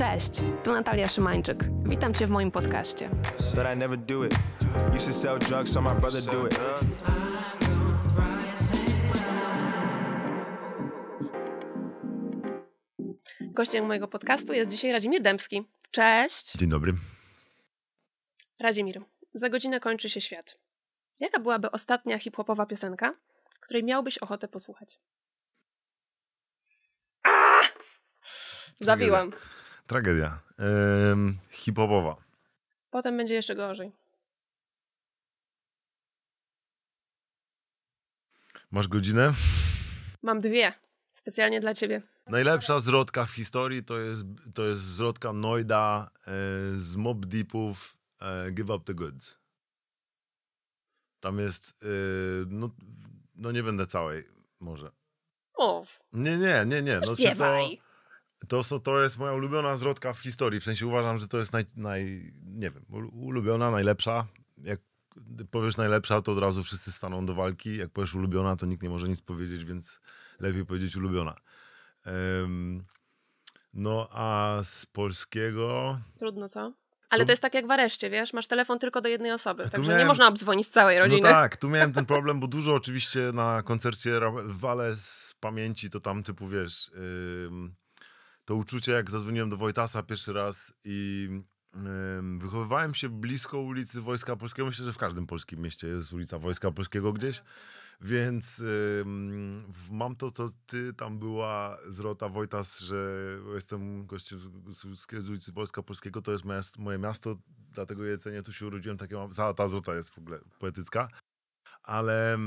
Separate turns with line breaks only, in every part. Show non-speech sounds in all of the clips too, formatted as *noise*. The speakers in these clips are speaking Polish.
Cześć, tu Natalia Szymańczyk. Witam Cię w moim podcaście. Gościem mojego podcastu jest dzisiaj Radzimir Dębski. Cześć. Dzień dobry. Radzimir, za godzinę kończy się świat. Jaka byłaby ostatnia hip-hopowa piosenka, której miałbyś ochotę posłuchać? Zabiłam.
Tragedia. Ym, hip-hopowa.
Potem będzie jeszcze gorzej.
Masz godzinę?
Mam dwie. Specjalnie dla ciebie.
Najlepsza zwrotka w historii to jest, to jest zwrotka Noida e, z Mob Deepów e, Give Up The Goods. Tam jest, e, no, no nie będę całej, może. Mów. Nie, nie, nie, nie. No, czy to, to, to jest moja ulubiona zwrotka w historii. W sensie uważam, że to jest naj, naj nie wiem, ulubiona, najlepsza. Jak powiesz najlepsza, to od razu wszyscy staną do walki. Jak powiesz ulubiona, to nikt nie może nic powiedzieć, więc lepiej powiedzieć ulubiona. Um, no a z polskiego.
Trudno, co? Ale tu... to jest tak jak w areszcie, wiesz? Masz telefon tylko do jednej osoby, tak także miałem... nie można obdzwonić całej no rodziny. No tak,
tu miałem ten *laughs* problem, bo dużo oczywiście na koncercie w Wale z pamięci to tam typu, wiesz, to uczucie, jak zadzwoniłem do Wojtasa pierwszy raz i Wychowywałem się blisko ulicy Wojska Polskiego. Myślę, że w każdym polskim mieście jest ulica Wojska Polskiego gdzieś. Więc mam to, to ty tam była Zrota Wojtas, że jestem gościem z, z, z ulicy Wojska Polskiego. To jest moje miasto, dlatego je cenię. Tu się urodziłem. Takie mam, cała ta Zrota jest w ogóle poetycka. Ale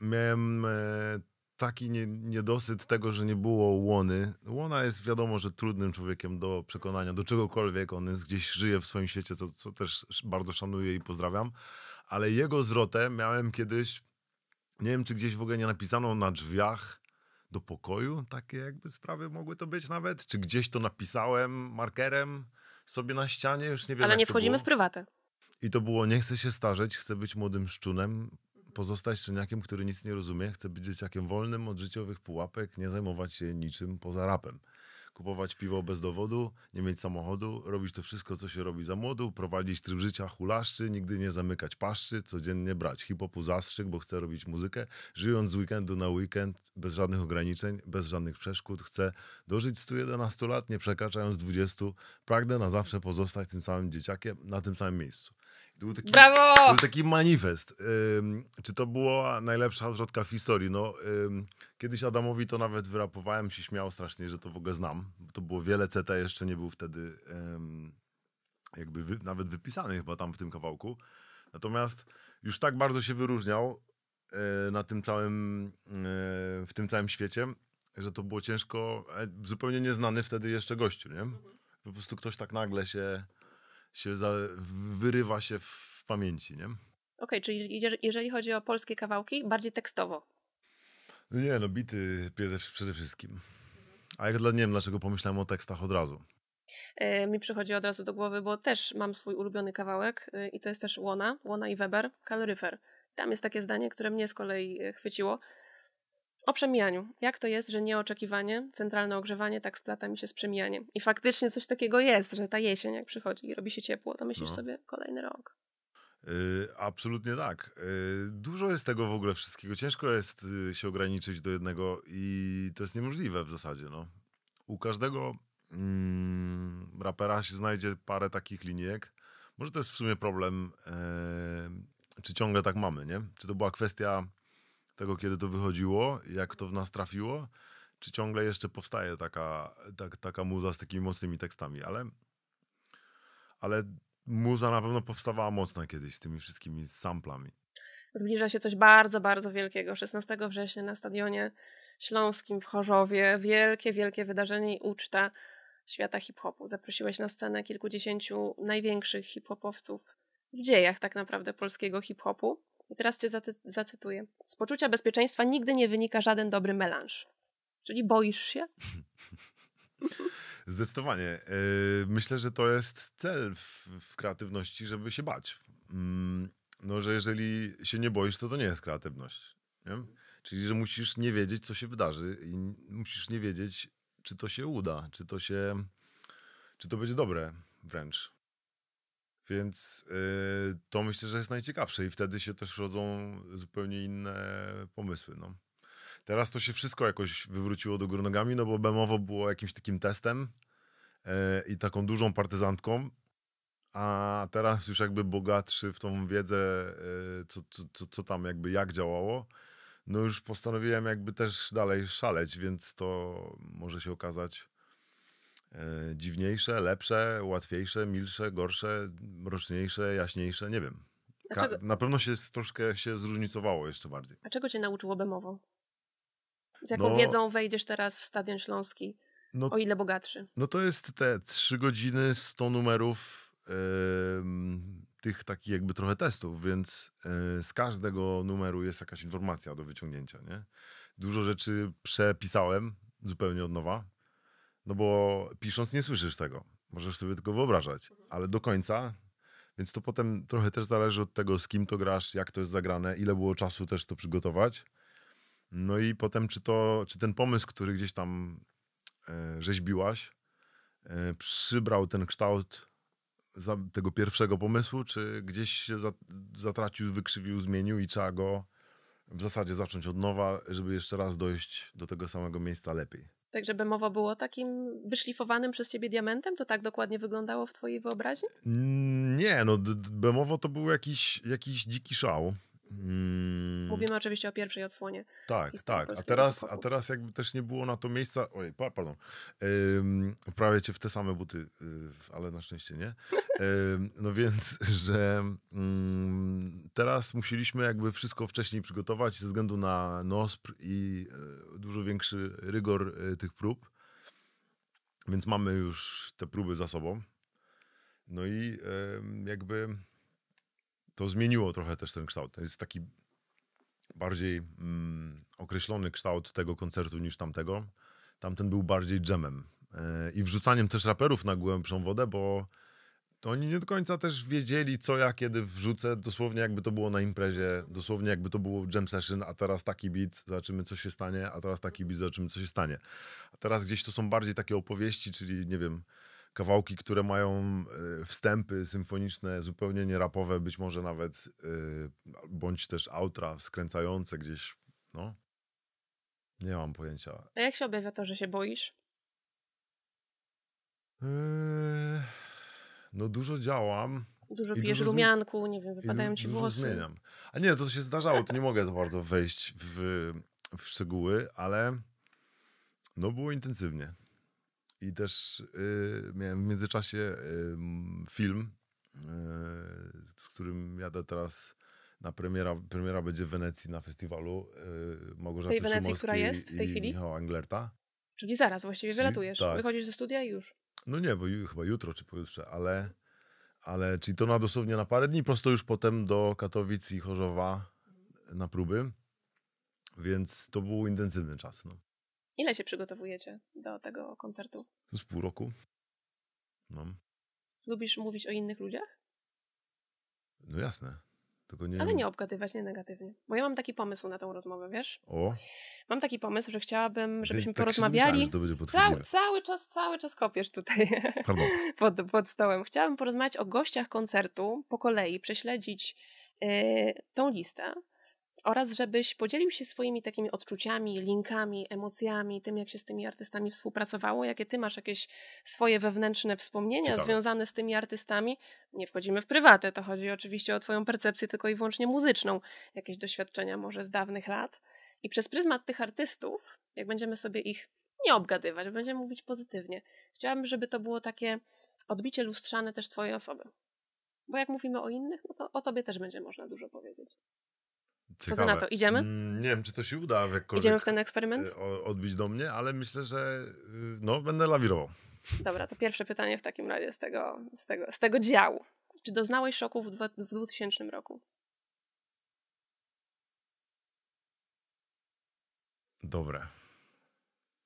miałem e, taki nie, niedosyt tego, że nie było łony. Łona jest wiadomo, że trudnym człowiekiem do przekonania, do czegokolwiek. On jest gdzieś żyje w swoim świecie, co, co też bardzo szanuję i pozdrawiam. Ale jego zwrotę miałem kiedyś, nie wiem czy gdzieś w ogóle nie napisano na drzwiach do pokoju, takie jakby sprawy mogły to być nawet, czy gdzieś to napisałem markerem sobie na ścianie, już nie wiem. Ale nie wchodzimy w prywatę. I to było, nie chcę się starzeć, chcę być młodym szczunem, pozostać szczeniakiem, który nic nie rozumie, chce być dzieciakiem wolnym od życiowych pułapek, nie zajmować się niczym poza rapem. Kupować piwo bez dowodu, nie mieć samochodu, robić to wszystko, co się robi za młodu, prowadzić tryb życia hulaszczy, nigdy nie zamykać paszczy, codziennie brać hip-hopu zastrzyk, bo chce robić muzykę, żyjąc z weekendu na weekend, bez żadnych ograniczeń, bez żadnych przeszkód, chcę dożyć 111 lat, nie przekraczając 20, pragnę na zawsze pozostać tym samym dzieciakiem, na tym samym miejscu. Był taki, Brawo! Był taki manifest. Ym, czy to była najlepsza odrzutka w historii? No, ym, kiedyś Adamowi to nawet wyrapowałem, się śmiał strasznie, że to w ogóle znam. To było wiele CT, jeszcze nie był wtedy ym, jakby wy, nawet wypisany chyba tam w tym kawałku. Natomiast już tak bardzo się wyróżniał yy, na tym całym, yy, w tym całym świecie, że to było ciężko, e, zupełnie nieznany wtedy jeszcze gościu, nie? Po prostu ktoś tak nagle się się za, wyrywa się w pamięci, nie? Okej,
okay, czyli jeżeli chodzi o polskie kawałki, bardziej tekstowo.
No nie, no bity przede wszystkim. A jak dla nie wiem, dlaczego pomyślałem o tekstach od razu.
E, mi przychodzi od razu do głowy, bo też mam swój ulubiony kawałek e, i to jest też Łona, Łona i Weber, Kaloryfer. Tam jest takie zdanie, które mnie z kolei e, chwyciło o przemijaniu. Jak to jest, że nieoczekiwanie, centralne ogrzewanie tak splata mi się z przemijaniem. I faktycznie coś takiego jest, że ta jesień jak przychodzi i robi się ciepło, to myślisz no. sobie kolejny rok.
Yy, absolutnie tak. Yy, dużo jest tego w ogóle wszystkiego. Ciężko jest yy, się ograniczyć do jednego i to jest niemożliwe w zasadzie. No. U każdego mm, rapera się znajdzie parę takich linijek. Może to jest w sumie problem, e, czy ciągle tak mamy, nie? Czy to była kwestia tego, kiedy to wychodziło, jak to w nas trafiło, czy ciągle jeszcze powstaje taka, tak, taka muza z takimi mocnymi tekstami, ale, ale muza na pewno powstawała mocna kiedyś z tymi wszystkimi samplami.
Zbliża się coś bardzo, bardzo wielkiego. 16 września na stadionie Śląskim w Chorzowie wielkie, wielkie wydarzenie i uczta świata hip-hopu. Zaprosiłeś na scenę kilkudziesięciu największych hip-hopowców w dziejach tak naprawdę polskiego hip-hopu. I teraz cię zacytuję. Z poczucia bezpieczeństwa nigdy nie wynika żaden dobry melanż. Czyli boisz się? *laughs*
Zdecydowanie. Y, myślę, że to jest cel w, w kreatywności, żeby się bać. Mm, no, że jeżeli się nie boisz, to to nie jest kreatywność. Nie? Czyli, że musisz nie wiedzieć, co się wydarzy i musisz nie wiedzieć, czy to się uda, czy to się, czy to będzie dobre wręcz. Więc y, to myślę, że jest najciekawsze i wtedy się też rodzą zupełnie inne pomysły. No. Teraz to się wszystko jakoś wywróciło do góry nogami, no bo Bemowo było jakimś takim testem e, i taką dużą partyzantką, a teraz już jakby bogatszy w tą wiedzę, e, co, co, co tam jakby jak działało, no już postanowiłem jakby też dalej szaleć, więc to może się okazać E, dziwniejsze, lepsze, łatwiejsze, milsze, gorsze, mroczniejsze, jaśniejsze, nie wiem. na pewno się troszkę się zróżnicowało jeszcze bardziej.
A czego cię nauczyło Bemowo? Z jaką no... wiedzą wejdziesz teraz w Stadion Śląski? No, o ile bogatszy?
No to jest te trzy godziny, 100 numerów yy, tych takich jakby trochę testów, więc yy, z każdego numeru jest jakaś informacja do wyciągnięcia, nie? Dużo rzeczy przepisałem zupełnie od nowa no bo pisząc nie słyszysz tego. Możesz sobie tylko wyobrażać, ale do końca. Więc to potem trochę też zależy od tego, z kim to grasz, jak to jest zagrane, ile było czasu też to przygotować. No i potem, czy, to, czy ten pomysł, który gdzieś tam e, rzeźbiłaś, e, przybrał ten kształt tego pierwszego pomysłu, czy gdzieś się zatracił, wykrzywił, zmienił i trzeba go w zasadzie zacząć od nowa, żeby jeszcze raz dojść do tego samego miejsca lepiej.
Tak, żeby mowa było takim wyszlifowanym przez ciebie diamentem? To tak dokładnie wyglądało w twojej wyobraźni?
Mm, nie, no Bemowo to był jakiś, jakiś dziki szał. Mm.
Mówimy oczywiście o pierwszej odsłonie.
Tak, tak. A teraz, a teraz jakby też nie było na to miejsca. Oj, pardon. Ym, prawie cię w te same buty, y, ale na szczęście nie. no więc, *laughs* że mm, teraz musieliśmy jakby wszystko wcześniej przygotować ze względu na NOSPR i y, dużo większy rygor y, tych prób. Więc mamy już te próby za sobą. No i jakby to zmieniło trochę też ten kształt. To jest taki bardziej mm, określony kształt tego koncertu niż tamtego. Tamten był bardziej dżemem yy, i wrzucaniem też raperów na głębszą wodę, bo to oni nie do końca też wiedzieli, co ja kiedy wrzucę, dosłownie jakby to było na imprezie, dosłownie jakby to było jam session, a teraz taki beat, zobaczymy co się stanie, a teraz taki beat, zobaczymy co się stanie. A teraz gdzieś to są bardziej takie opowieści, czyli nie wiem, kawałki, które mają e, wstępy symfoniczne, zupełnie nierapowe, być może nawet, e, bądź też outra skręcające gdzieś, no. Nie mam pojęcia.
A jak się objawia to, że się boisz?
Eee, no dużo działam. Dużo pijesz dużo rumianku, nie wiem, wypadają ci włosy. zmieniam. A nie, to się zdarzało, to nie mogę za bardzo wejść w, w szczegóły, ale no było intensywnie. I też y, miałem w międzyczasie y, film, y, z którym jadę teraz na premiera. Premiera będzie w Wenecji na festiwalu y, Małgorzaty tej Wenecji, która jest w tej chwili? Michała Anglerta.
Czyli zaraz, właściwie czyli, wylatujesz, tak. wychodzisz ze studia i już.
No nie, bo chyba jutro czy pojutrze, ale, ale czyli to na dosłownie na parę dni, prosto już potem do Katowic i Chorzowa na próby. Więc to był intensywny czas. No.
Ile się przygotowujecie do tego koncertu?
Z pół roku. Mam. No.
Lubisz mówić o innych ludziach?
No jasne. Nie... Ale nie
obgadywać, nie negatywnie. Bo ja mam taki pomysł na tą rozmowę, wiesz? O. Mam taki pomysł, że chciałabym, żebyśmy tak porozmawiali. Myślałem, cały, cały czas, cały czas kopiesz tutaj *laughs* pod, pod, stołem. Chciałabym porozmawiać o gościach koncertu po kolei, prześledzić yy, tą listę oraz żebyś podzielił się swoimi takimi odczuciami, linkami, emocjami, tym, jak się z tymi artystami współpracowało, jakie ty masz jakieś swoje wewnętrzne wspomnienia Ciekawe. związane z tymi artystami. Nie wchodzimy w prywatę, to chodzi oczywiście o twoją percepcję tylko i wyłącznie muzyczną, jakieś doświadczenia może z dawnych lat. I przez pryzmat tych artystów, jak będziemy sobie ich nie obgadywać, będziemy mówić pozytywnie, chciałabym, żeby to było takie odbicie lustrzane też twojej osoby. Bo jak mówimy o innych, no to o tobie też będzie można dużo powiedzieć.
Ciekawe. Co ty na to? Idziemy? Mm, nie wiem, czy to się uda w jakkolwiek Idziemy w ten eksperyment? E, odbić do mnie, ale myślę, że y, no, będę lawirował.
Dobra, to pierwsze pytanie w takim razie z tego, z tego, z tego działu. Czy doznałeś szoku w, dwa, w 2000 roku?
Dobre.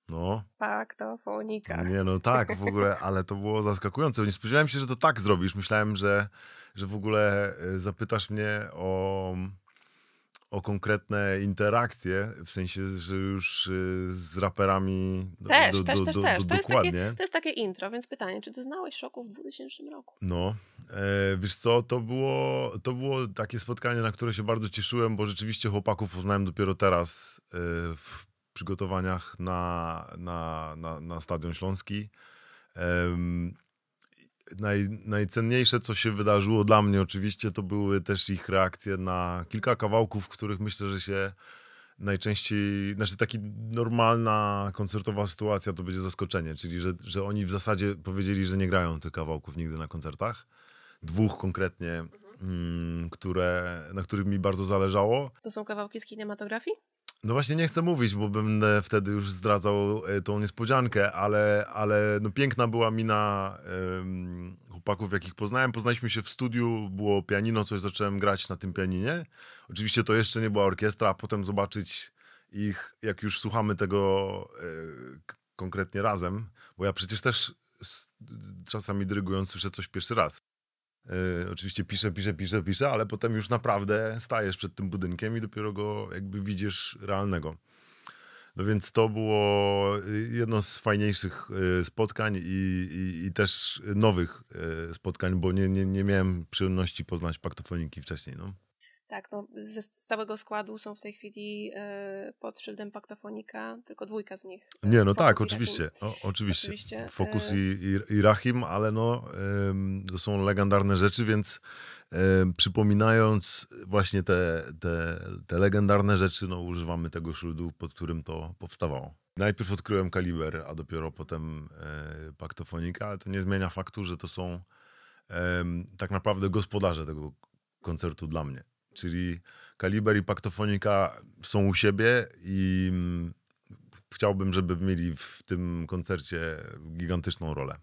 No.
Tak, to fonika. Nie, no tak, w ogóle,
ale to było zaskakujące. Nie spodziewałem się, że to tak zrobisz. Myślałem, że, że w ogóle e, zapytasz mnie o o konkretne interakcje, w sensie, że już y, z raperami do, też, do, do, też, też, też. To dokładnie. Jest takie, to
jest takie intro, więc pytanie, czy ty znałeś Szoku w 2000 roku?
No, e, wiesz co, to było, to było takie spotkanie, na które się bardzo cieszyłem, bo rzeczywiście chłopaków poznałem dopiero teraz e, w przygotowaniach na, na, na, na Stadion Śląski. Naj, najcenniejsze, co się wydarzyło dla mnie, oczywiście, to były też ich reakcje na kilka kawałków, których myślę, że się najczęściej, znaczy taki normalna koncertowa sytuacja to będzie zaskoczenie, czyli że, że oni w zasadzie powiedzieli, że nie grają tych kawałków nigdy na koncertach. Dwóch konkretnie, mhm. Mm, które, na których mi bardzo zależało.
To są kawałki z kinematografii?
No właśnie nie chcę mówić, bo będę e, wtedy już zdradzał e, tą niespodziankę, ale, ale no piękna była mina um, chłopaków, jakich poznałem. Poznaliśmy się w studiu, było pianino, coś zacząłem grać na tym pianinie. Oczywiście to jeszcze nie była orkiestra, a potem zobaczyć ich, jak już słuchamy tego e, konkretnie razem, bo ja przecież też czasami dyrygując słyszę coś pierwszy raz. E, oczywiście piszę, piszę, piszę, piszę, ale potem już naprawdę stajesz przed tym budynkiem i dopiero go jakby widzisz realnego. No więc to było y, jedno z fajniejszych y, spotkań i, i, i też nowych y, spotkań, bo nie, nie, nie miałem przyjemności poznać paktofoniki wcześniej. No.
Tak, no, ze, z całego składu są w tej chwili e, pod szyldem Paktofonika, tylko dwójka z nich. Nie, no tak, oczywiście, o, oczywiście. oczywiście. Fokus e,
i, i, i Rahim, ale no, to są legendarne rzeczy, więc przypominając właśnie te, te, te legendarne rzeczy, no, używamy tego szyldu, pod którym to powstawało. Najpierw odkryłem kaliber, a dopiero potem e, paktofonika, ale to nie zmienia faktu, że to są tak naprawdę gospodarze tego koncertu dla mnie czyli Kaliber i Paktofonika są u siebie i mm, chciałbym, żeby mieli w tym koncercie gigantyczną rolę.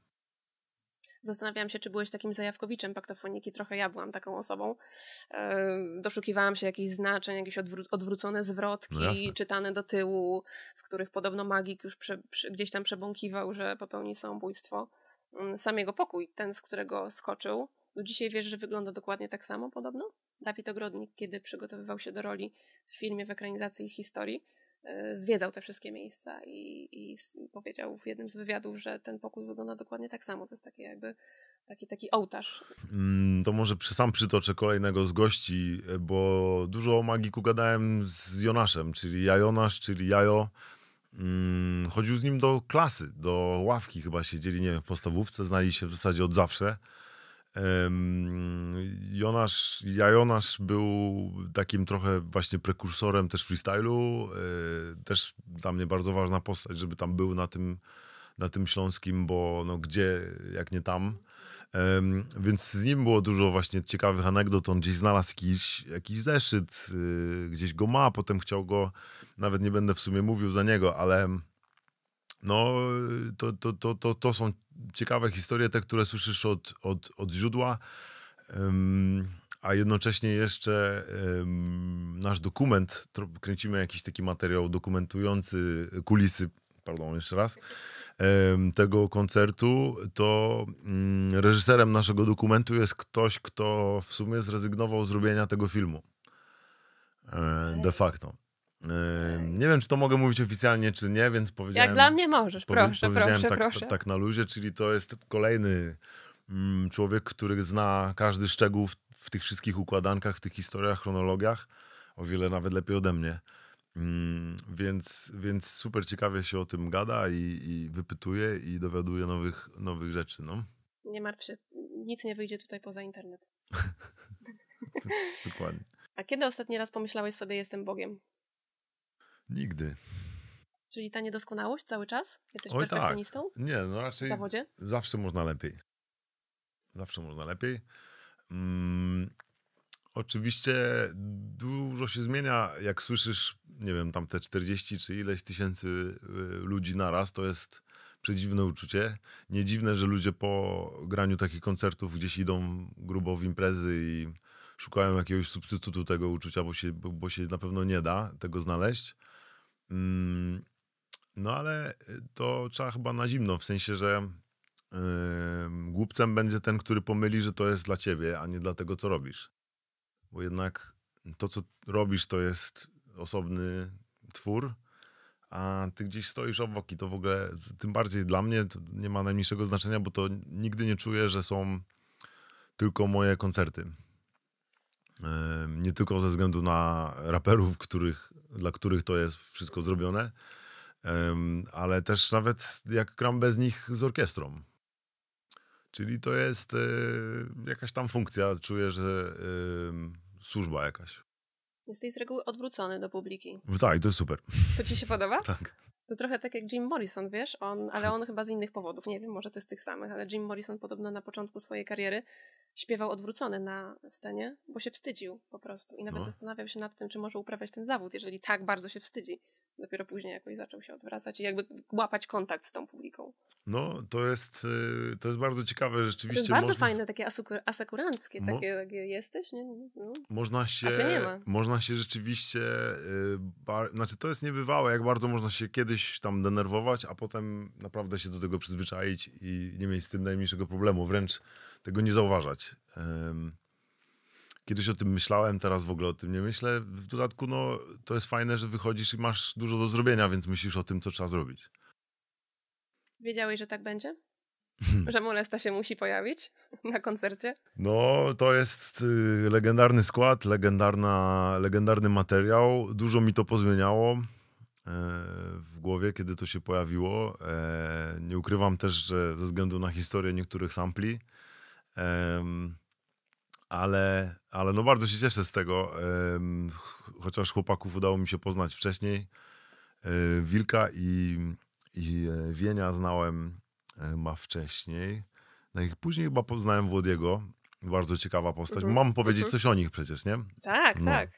Zastanawiałam się, czy byłeś takim zajawkowiczem paktofoniki. Trochę ja byłam taką osobą. E, doszukiwałam się jakichś znaczeń, jakieś odwrócone zwrotki, no czytane do tyłu, w których podobno magik już gdzieś tam przebąkiwał, że popełni samobójstwo. Mm, sam jego pokój, ten, z którego skoczył, dzisiaj wiesz, że wygląda dokładnie tak samo podobno? Dawid Ogrodnik, kiedy przygotowywał się do roli w filmie, w ekranizacji historii, e, zwiedzał te wszystkie miejsca i, i, powiedział w jednym z wywiadów, że ten pokój wygląda dokładnie tak samo. To jest taki jakby taki, taki ołtarz.
Mm, to może sam przytoczę kolejnego z gości, e, bo dużo o magiku gadałem z Jonaszem, czyli Jonasz, czyli Jajo. Mm, chodził z nim do klasy, do ławki chyba siedzieli, nie wiem, w podstawówce, znali się w zasadzie od zawsze. Jonasz, ja Jonasz był takim trochę właśnie prekursorem też freestylu, e, też dla mnie bardzo ważna postać, żeby tam był na tym, na tym Śląskim, bo no gdzie jak nie tam. Więc z nim było dużo właśnie ciekawych anegdot, on gdzieś znalazł jakiś, jakiś zeszyt, y, gdzieś go ma, potem chciał go, nawet nie będę w sumie mówił za niego, ale no, to, to, to, to, to są ciekawe historie, te, które słyszysz od, od, od źródła. Um, a jednocześnie jeszcze um, nasz dokument, kręcimy jakiś taki materiał dokumentujący kulisy, pardon, jeszcze raz, um, tego koncertu, to mm, reżyserem naszego dokumentu jest ktoś, kto w sumie zrezygnował z robienia tego filmu. E, de facto nie wiem, czy to mogę mówić oficjalnie, czy nie, więc powiedziałem... Jak dla mnie możesz, powie, proszę, powiedziałem proszę, tak, proszę. tak na luzie, czyli to jest kolejny mm, człowiek, który zna każdy szczegół w, tych wszystkich układankach, w tych historiach, chronologiach, o wiele nawet lepiej ode mnie. Mm, więc, więc super ciekawie się o tym gada i, i wypytuje i dowiaduje nowych, nowych rzeczy, no.
Nie martw się, nic nie wyjdzie tutaj poza internet. *laughs* Dokładnie. A kiedy ostatni raz pomyślałeś sobie, jestem Bogiem? Nigdy. Czyli ta niedoskonałość cały czas? Jesteś Oj, tak. perfekcjonistą? Tak.
Nie, no raczej. W zawodzie? Zawsze można lepiej. Zawsze można lepiej. Mm, oczywiście dużo się zmienia. Jak słyszysz, nie wiem, tam te 40 czy ileś tysięcy y, ludzi naraz, to jest przedziwne uczucie. Nie dziwne, że ludzie po graniu takich koncertów gdzieś idą grubo w imprezy i szukają jakiegoś substytutu tego uczucia, bo się, bo, bo się na pewno nie da tego znaleźć. Mm, no ale to trzeba chyba na zimno, w sensie, że yy, głupcem będzie ten, który pomyli, że to jest dla ciebie, a nie dla tego, co robisz. Bo jednak to, co robisz, to jest osobny twór, a ty gdzieś stoisz obok i to w ogóle, tym bardziej dla mnie, nie ma najmniejszego znaczenia, bo to nigdy nie czuję, że są tylko moje koncerty. Yy, nie tylko ze względu na raperów, których dla których to jest wszystko zrobione, ale też nawet jak gram bez nich z orkiestrą. Czyli to jest e, jakaś tam funkcja, czuję, że służba jakaś.
Jesteś z reguły odwrócony do publiki.
No tak, to jest super. To ci się podoba? *laughs*
tak. To trochę tak jak Jim Morrison, wiesz, on, ale on chyba z innych powodów, nie wiem, może to z tych samych, ale Jim Morrison podobno na początku swojej kariery śpiewał odwrócony na scenie, bo się wstydził po prostu i nawet no. zastanawiał się nad tym, czy może uprawiać ten zawód, jeżeli tak bardzo się wstydzi dopiero później jakoś zaczął się odwracać i jakby łapać kontakt z tą publiką.
No, to jest, y, to jest bardzo ciekawe rzeczywiście. To jest bardzo można...
fajne, takie asekuranckie, Mo... takie, takie jesteś, nie?
No. Można się, można się rzeczywiście, y, bar... znaczy to jest niebywałe, jak bardzo można się kiedyś tam denerwować, a potem naprawdę się do tego przyzwyczaić i nie mieć z tym najmniejszego problemu, wręcz tego nie zauważać. Kiedyś o tym myślałem, teraz w ogóle o tym nie myślę. W dodatku, no, to jest fajne, że wychodzisz i masz dużo do zrobienia, więc myślisz o tym, co trzeba zrobić.
Wiedziałeś, że tak będzie? Hmm. że Molesta się musi pojawić na koncercie?
No, to jest y, legendarny skład, legendarna, legendarny materiał. Dużo mi to pozmieniało e, w głowie, kiedy to się pojawiło. E, nie ukrywam też, że ze względu na historię niektórych sampli, ale, ale no bardzo się cieszę z tego. Chociaż chłopaków udało mi się poznać wcześniej. E, Wilka i, i e, Wienia znałem e, ma wcześniej. No i później chyba poznałem Włodiego. Bardzo ciekawa postać. Mhm, Mam powiedzieć mhm. coś o nich przecież, nie? Tak, no. tak.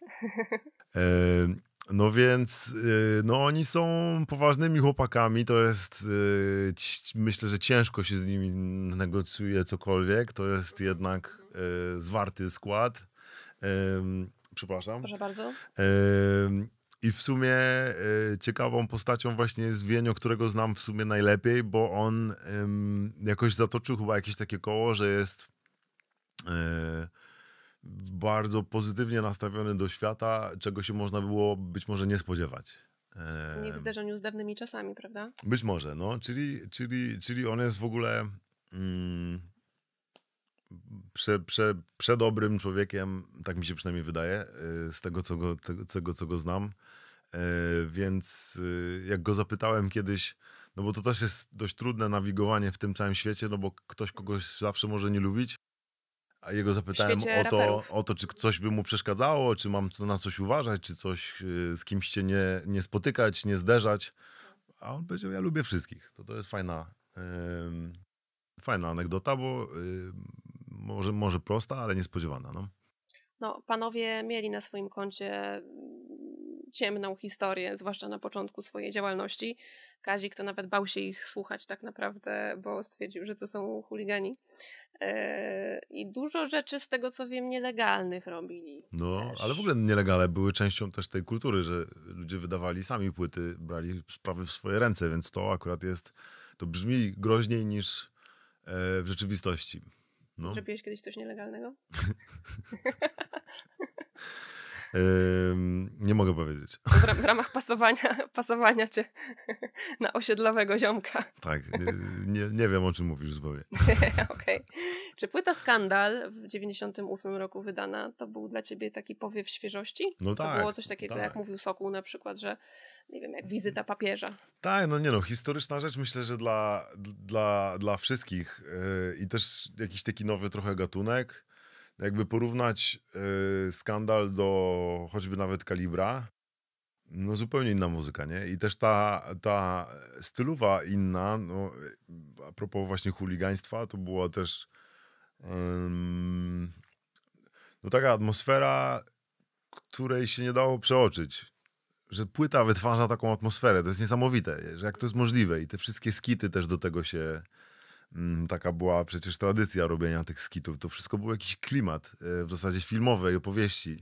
No więc, no oni są poważnymi chłopakami, to jest, myślę, że ciężko się z nimi negocjuje cokolwiek, to jest jednak E, zwarty skład. Przepraszam. Proszę bardzo. I w sumie e, ciekawą postacią właśnie jest Wienio, którego znam w sumie najlepiej, bo on jakoś zatoczył chyba jakieś takie koło, że jest e, bardzo pozytywnie nastawiony do świata, czego się można było być może nie spodziewać. Nie w
zderzeniu z dawnymi czasami, prawda?
Być może, no. Czyli, czyli, czyli on jest w ogóle... Mm, prze, prze, przedobrym człowiekiem, tak mi się przynajmniej wydaje, y, z tego co go, tego, tego, co go znam. Y, więc y, jak go zapytałem kiedyś, no bo to też jest dość trudne nawigowanie w tym całym świecie, no bo ktoś kogoś zawsze może nie lubić. A jego zapytałem o to, o to, czy coś by mu przeszkadzało, czy mam na coś uważać, czy coś z kimś się nie, nie spotykać, nie zderzać. A on powiedział, ja lubię wszystkich. To, to jest fajna, yy, fajna anegdota, bo yy, może, może prosta, ale niespodziewana. No.
no, panowie mieli na swoim koncie mm, ciemną historię, zwłaszcza na początku swojej działalności. Kazik to nawet bał się ich słuchać tak naprawdę, bo stwierdził, że to są chuligani. E, I dużo rzeczy z tego, co wiem, nielegalnych
robili. No, też. ale w ogóle nielegale były częścią też tej kultury, że ludzie wydawali sami płyty, brali sprawy w swoje ręce, więc to akurat jest, to brzmi groźniej niż e, w rzeczywistości. No.
Zrobiłeś kiedyś coś nielegalnego? *laughs*
nie mogę powiedzieć.
W, ramach pasowania, *laughs* pasowania cię *laughs* na osiedlowego ziomka. Tak, y,
nie, nie wiem o czym mówisz zupełnie. *laughs*
okay. Czy płyta Skandal w 98 roku wydana, to był dla ciebie taki powiew świeżości? No tak. To było coś takiego, tak. jak mówił Sokół na przykład, że nie wiem, jak wizyta papieża.
Tak, no nie no, historyczna rzecz myślę, że dla, dla, dla wszystkich y, i też jakiś taki nowy trochę gatunek jakby porównać y, skandal do choćby nawet kalibra, no zupełnie inna muzyka, nie? I też ta, ta stylowa inna, no, a propos właśnie chuligaństwa, to była też no taka atmosfera, której się nie dało przeoczyć. Że płyta wytwarza taką atmosferę, to jest niesamowite, że jak to jest możliwe i te wszystkie skity też do tego się Mm, taka była przecież tradycja robienia tych skitów. To wszystko był jakiś klimat e, w zasadzie filmowej opowieści.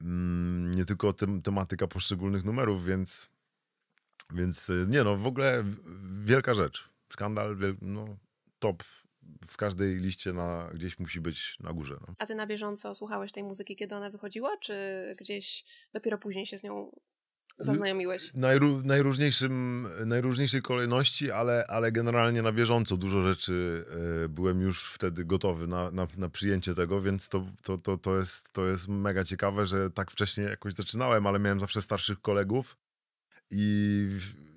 Mm, nie tylko tem tematyka poszczególnych numerów, więc, więc e, nie no, w ogóle wielka rzecz. Skandal, no, top. W każdej liście na, gdzieś musi być na górze. No.
A ty na bieżąco słuchałeś tej muzyki, kiedy ona wychodziła, czy gdzieś dopiero później się z nią zaznajomiłeś?
Najru, najróżniejszym, najróżniejszej kolejności, ale, ale generalnie na bieżąco dużo rzeczy y, byłem już wtedy gotowy na, na, na, przyjęcie tego, więc to, to, to, to, jest, to jest mega ciekawe, że tak wcześniej jakoś zaczynałem, ale miałem zawsze starszych kolegów i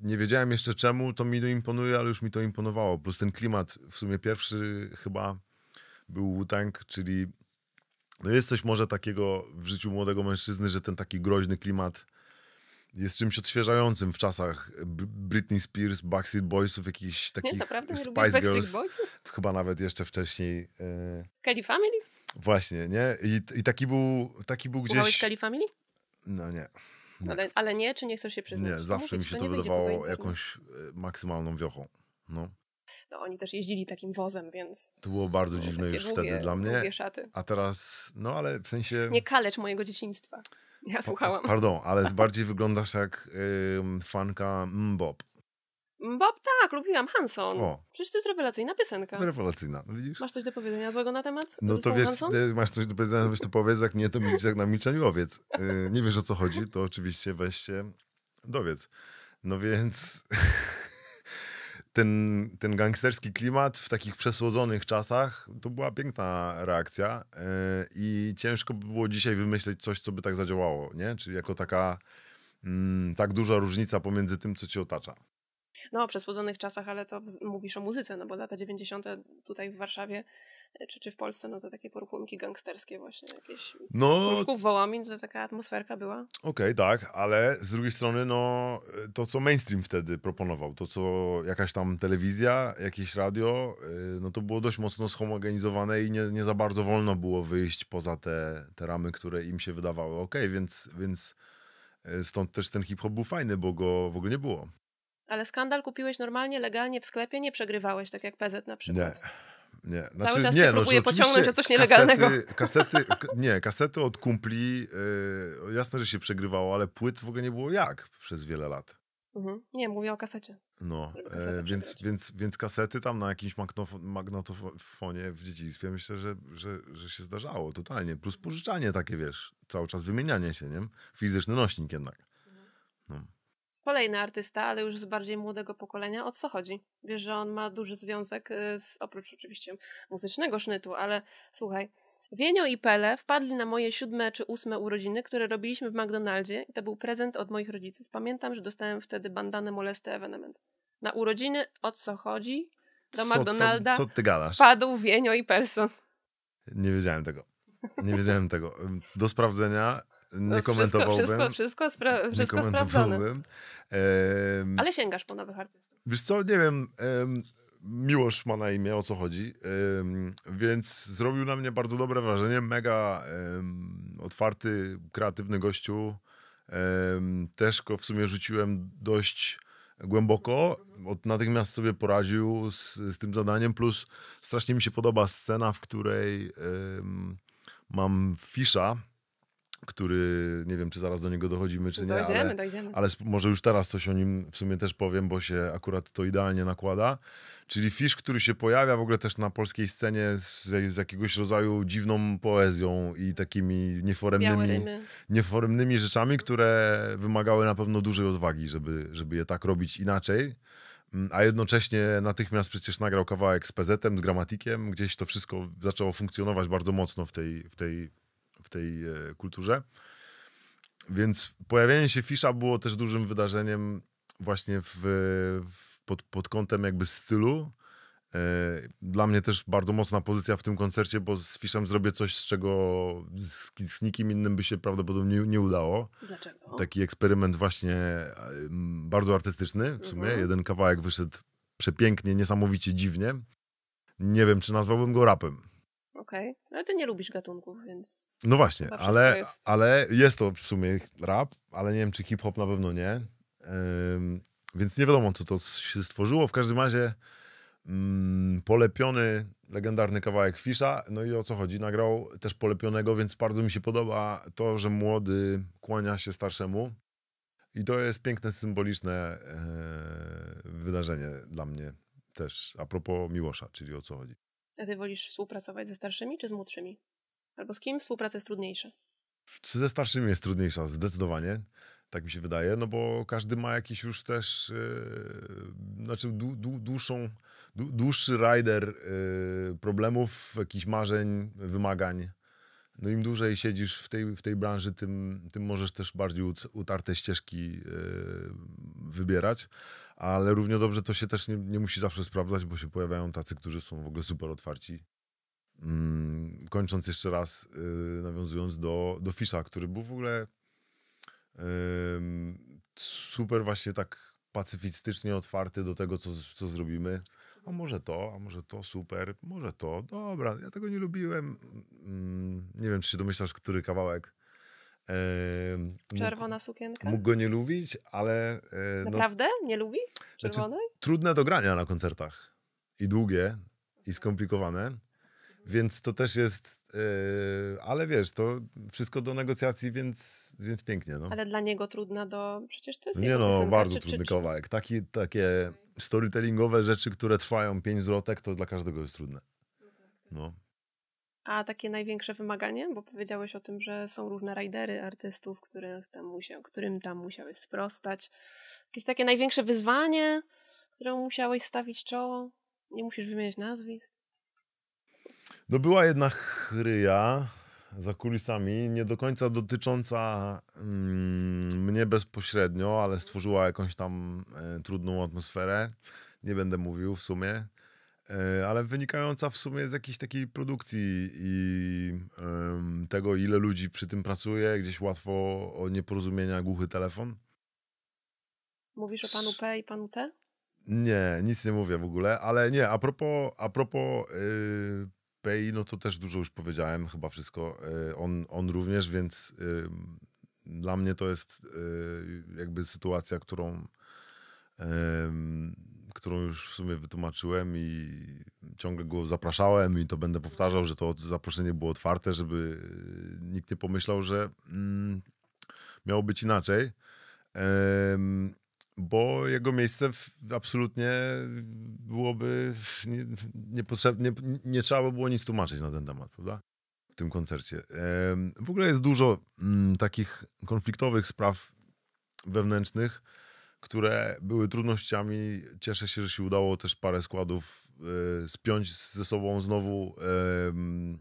nie wiedziałem jeszcze czemu to mi to imponuje, ale już mi to imponowało. Plus ten klimat, w sumie pierwszy chyba był Wu-Tang, czyli no jest coś może takiego w życiu młodego mężczyzny, że ten taki groźny klimat jest czymś odświeżającym w czasach Britney Spears, Backstreet Boysów, jakichś takich nie, naprawdę, Spice Girls. Boysów? Chyba nawet jeszcze wcześniej. E, Kelly Family? Właśnie, nie? I, i taki był, taki był Słuchałeś gdzieś... Family? No nie. nie. Ale,
ale, nie, czy nie chcesz się przyznać? Nie, zawsze mi się to, wydawało jakąś
e, maksymalną wiochą. No.
no oni też jeździli takim wozem, więc...
To było bardzo no, dziwne już długie, wtedy dla mnie. A teraz, no ale w sensie... Nie
kalecz mojego dzieciństwa. Ja słuchałam. Pa, pardon,
ale *laughs* bardziej wyglądasz jak fanka Mbop.
Bob, tak, lubiłam Hanson. O. Przecież to jest rewelacyjna piosenka. Rewelacyjna, widzisz? Masz coś do powiedzenia złego na temat? No to wiesz, Hanson?
E, masz coś do powiedzenia, żebyś to powiedz, jak nie, to milcz jak na milczeniu owiec. E, nie wiesz o co chodzi, to oczywiście weź się dowiedz. No więc... *laughs* ten, ten gangsterski klimat w takich przesłodzonych czasach to była piękna reakcja e, i ciężko by było dzisiaj wymyśleć coś, co by tak zadziałało, nie? Czyli jako taka mm, tak duża różnica pomiędzy tym, co ci otacza
no o przesłodzonych czasach, ale to mówisz o muzyce, no bo lata 90. tutaj w Warszawie e, czy, czy w Polsce, no to takie poruchunki gangsterskie właśnie, jakieś no, Pruszków, no to taka atmosferka była. Okej,
okay, tak, ale z drugiej strony no e, to, co mainstream wtedy proponował, to co jakaś tam telewizja, jakieś radio, e, no to było dość mocno schomogenizowane i nie, nie za bardzo wolno było wyjść poza te, te ramy, które im się wydawały okej, okay, więc, więc stąd też ten hip-hop był fajny, bo go w ogóle nie było.
Ale skandal kupiłeś normalnie, legalnie w sklepie, nie przegrywałeś, tak jak PZ na
przykład. Nie. Nie. Znaczy, Cały czas nie, się no, próbuje pociągnąć o coś nielegalnego. Kasety, *laughs* kasety, nie, kasety od kumpli, yy, jasne, że się przegrywało, ale płyt w ogóle nie było jak przez wiele lat.
Mhm. Nie, mówię o kasecie.
No, e, więc, więc, więc kasety tam na jakimś magnetofonie w dzieciństwie myślę, że, że, że się zdarzało totalnie. Plus pożyczanie takie, wiesz, cały czas wymienianie się, nie? Fizyczny nośnik jednak. Mhm. No
kolejny artysta, ale już z bardziej młodego pokolenia. O co chodzi? Wiesz, że on ma duży związek y, z, oprócz oczywiście muzycznego sznytu, ale słuchaj, Wienio i Pele wpadli na moje siódme czy ósme urodziny, które robiliśmy w McDonaldzie i to był prezent od moich rodziców. Pamiętam, że dostałem wtedy bandanę Molesty Evenement. Na urodziny, o co chodzi, do co McDonalda to, co ty gadasz? padł Wienio i Pelson.
Nie wiedziałem tego. Nie wiedziałem tego. Do sprawdzenia nie komentowałbym. Wszystko,
wszystko, spra wszystko sprawdzone.
Ehm, Ale
sięgasz po nowych artystów.
Wiesz co, nie wiem, ehm, Miłosz ma na imię, o co chodzi, ehm, więc zrobił na mnie bardzo dobre wrażenie, mega otwarty, kreatywny gościu. Też go w sumie rzuciłem dość głęboko, od, natychmiast sobie poradził z, z, tym zadaniem, plus strasznie mi się podoba scena, w której mam Fisza, który nie wiem, czy zaraz do niego dochodzimy, czy nie. Dojdziemy, ale, dojdziemy. ale może już teraz coś o nim w sumie też powiem, bo się akurat to idealnie nakłada. Czyli Fisz, który się pojawia w ogóle też na polskiej scenie z, z jakiegoś rodzaju dziwną poezją i takimi nieforemnymi, nieforemnymi rzeczami, które wymagały na pewno dużej odwagi, żeby, żeby je tak robić inaczej mm, a jednocześnie natychmiast przecież nagrał kawałek z PZ-em, z gramatikiem, gdzieś to wszystko zaczęło funkcjonować bardzo mocno w tej, w tej w tej e, kulturze. Więc pojawienie się Fisza było też dużym wydarzeniem właśnie w, w pod, pod kątem jakby stylu. E, dla mnie też bardzo mocna pozycja w tym koncercie, bo z Fiszem zrobię coś, z czego z, z nikim innym by się prawdopodobnie nie udało. Dlaczego? Taki eksperyment właśnie e, bardzo artystyczny w sumie. Mhm. Jeden kawałek wyszedł przepięknie, niesamowicie dziwnie. Nie wiem, czy nazwałbym go rapem.
Okej, okay. ale ty nie lubisz gatunków, więc.
No właśnie, ale jest... ale jest to w sumie rap, ale nie wiem czy hip hop na pewno nie. więc nie wiadomo, co to się stworzyło. W każdym razie mm, polepiony legendarny kawałek Fisza. No i o co chodzi? Nagrał też polepionego, więc bardzo mi się podoba to, że młody kłania się starszemu. I to jest piękne, symboliczne e, wydarzenie dla mnie też a propos Miłosza, czyli o co chodzi.
A ty wolisz współpracować ze starszymi czy z młodszymi? Albo z kim współpraca jest trudniejsza?
Ze starszymi jest trudniejsza, zdecydowanie. Tak mi się wydaje, no bo każdy ma jakiś już też, yy, znaczy dłu, dłu, dłuższą, dłuższy rider yy, problemów, jakichś marzeń, wymagań. No im dłużej siedzisz w tej, w tej branży, tym, tym możesz też bardziej utarte ścieżki yy, wybierać ale równie dobrze to się też nie, nie musi zawsze sprawdzać, bo się pojawiają tacy, którzy są w ogóle super otwarci. Mm, kończąc jeszcze raz, y, nawiązując do, do Fisza, który był w ogóle super właśnie tak pacyfistycznie otwarty do tego, co, co zrobimy. A może to, a może to, super, może to, dobra, ja tego nie lubiłem. Mm, nie wiem, czy się domyślasz, który kawałek Czerwona sukienka? Mógł go nie lubić, ale... E, no Naprawdę?
No, nie lubi? Znaczy, Czerwonej?
Znaczy, trudne do grania na koncertach. I długie, i skomplikowane. Więc to też jest, e, ale wiesz, to wszystko do negocjacji, więc, więc pięknie. No.
Ale dla niego trudna do, przecież to jest Nie no, bardzo czy, trudny czy,
kawałek. Taki, takie storytellingowe rzeczy, które trwają pięć zwrotek, to dla każdego jest trudne. No.
A takie największe wymaganie, bo powiedziałeś o tym, że są różne rajdery artystów, którym tam musiał, którym tam musiałeś sprostać. Jakieś takie największe wyzwanie, któremu musiałeś stawić czoło? Nie musisz wymieniać nazwisk.
No była jedna chryja za kulisami, nie do końca dotycząca mm, mnie bezpośrednio, ale stworzyła jakąś tam y, trudną atmosferę. Nie będę mówił w sumie. E, ale wynikająca w sumie z jakiejś takiej produkcji i tego, ile ludzi przy tym pracuje, gdzieś łatwo o nieporozumienia głuchy telefon.
Mówisz o panu P i panu T?
Nie, nic nie mówię w ogóle, ale nie, a propos, a propos yy, Pei, no to też dużo już powiedziałem, chyba wszystko. Yy, on, on również, więc yy, dla mnie to jest y, jakby sytuacja, którą którą już w sumie wytłumaczyłem i ciągle go zapraszałem i to będę powtarzał, że to zaproszenie było otwarte, żeby e, nikt nie pomyślał, że mm, miało być inaczej. Ehm, bo jego miejsce absolutnie byłoby *laughs* nie, niepotrzebne, nie, nie trzeba by było nic tłumaczyć na ten temat, prawda? W tym koncercie. w ogóle jest dużo mm, takich konfliktowych spraw wewnętrznych, które były trudnościami. Cieszę się, że się udało też parę składów y, spiąć ze sobą znowu. Y,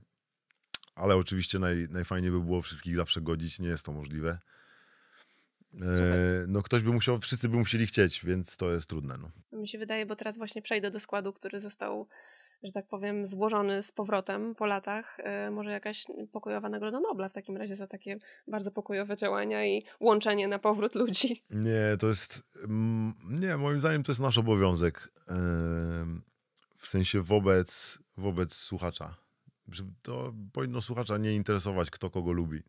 ale oczywiście naj, najfajniej by było wszystkich zawsze godzić. Nie jest to możliwe. E, no ktoś by musiał, wszyscy by musieli chcieć, więc to jest trudne. No.
Mi się wydaje, bo teraz właśnie przejdę do składu, który został że tak powiem, złożony z powrotem po latach. E, może jakaś pokojowa Nagroda Nobla w takim razie za takie bardzo pokojowe działania i łączenie na powrót ludzi.
Nie, to jest. Mm, nie, moim zdaniem to jest nasz obowiązek. W sensie wobec, wobec słuchacza. To powinno słuchacza nie interesować, kto kogo lubi.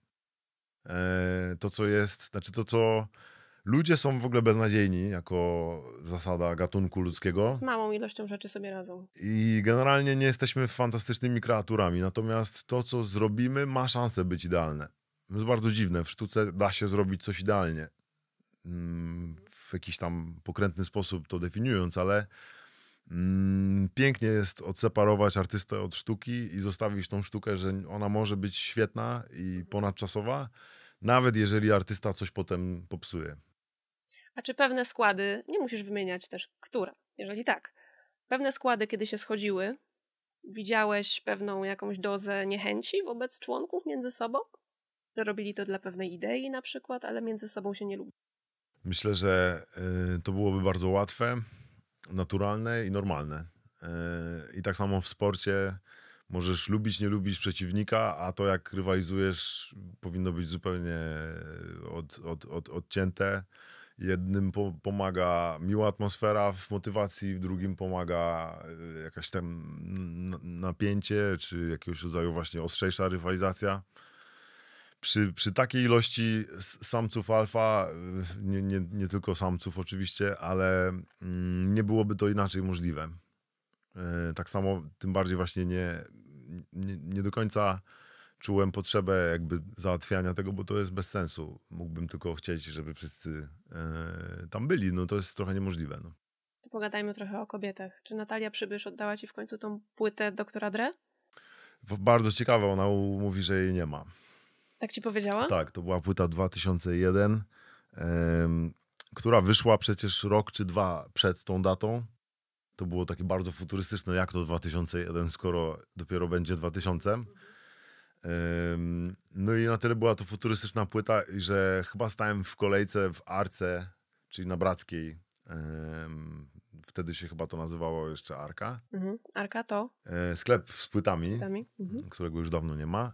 E, to, co jest, znaczy to, co Ludzie są w ogóle beznadziejni jako zasada gatunku ludzkiego. Z
małą ilością rzeczy sobie radzą.
I generalnie nie jesteśmy fantastycznymi kreaturami, natomiast to, co zrobimy, ma szansę być idealne. To jest bardzo dziwne. W sztuce da się zrobić coś idealnie. Mm, w jakiś tam pokrętny sposób to definiując, ale mm, pięknie jest odseparować artystę od sztuki i zostawić tą sztukę, że ona może być świetna i ponadczasowa, nawet jeżeli artysta coś potem popsuje.
A czy pewne składy, nie musisz wymieniać też, które, jeżeli tak, pewne składy, kiedy się schodziły, widziałeś pewną jakąś dozę niechęci wobec członków między sobą? Że robili to dla pewnej idei na przykład, ale między sobą się nie lubią.
Myślę, że y, to byłoby bardzo łatwe, naturalne i normalne. Y, I tak samo w sporcie możesz lubić, nie lubić przeciwnika, a to jak rywalizujesz powinno być zupełnie y, od, od, od, odcięte jednym po, pomaga miła atmosfera w motywacji, w drugim pomaga y, jakaś tam napięcie, czy jakiegoś rodzaju właśnie ostrzejsza rywalizacja. Przy, przy takiej ilości samców alfa, y, nie, nie, nie tylko samców oczywiście, ale mm, nie byłoby to inaczej możliwe. Y, tak samo, tym bardziej właśnie nie, nie, nie do końca czułem potrzebę jakby załatwiania tego, bo to jest bez sensu. Mógłbym tylko chcieć, żeby wszyscy e, tam byli. No to jest trochę niemożliwe. No.
To pogadajmy trochę o kobietach. Czy Natalia Przybysz oddała ci w końcu tą płytę doktora Dre?
Bardzo ciekawe, ona mówi, że jej nie ma.
Tak ci powiedziała? Tak,
to była płyta 2001, która wyszła przecież rok czy dwa przed tą datą. To było takie bardzo futurystyczne, jak to 2001, skoro dopiero będzie 2000. No i na tyle była to futurystyczna płyta, że chyba stałem w kolejce w Arce, czyli na Brackiej. Wtedy się chyba to nazywało jeszcze Arka.
Mhm. Arka to?
E, sklep z płytami, z płytami. Mhm. którego już dawno nie ma.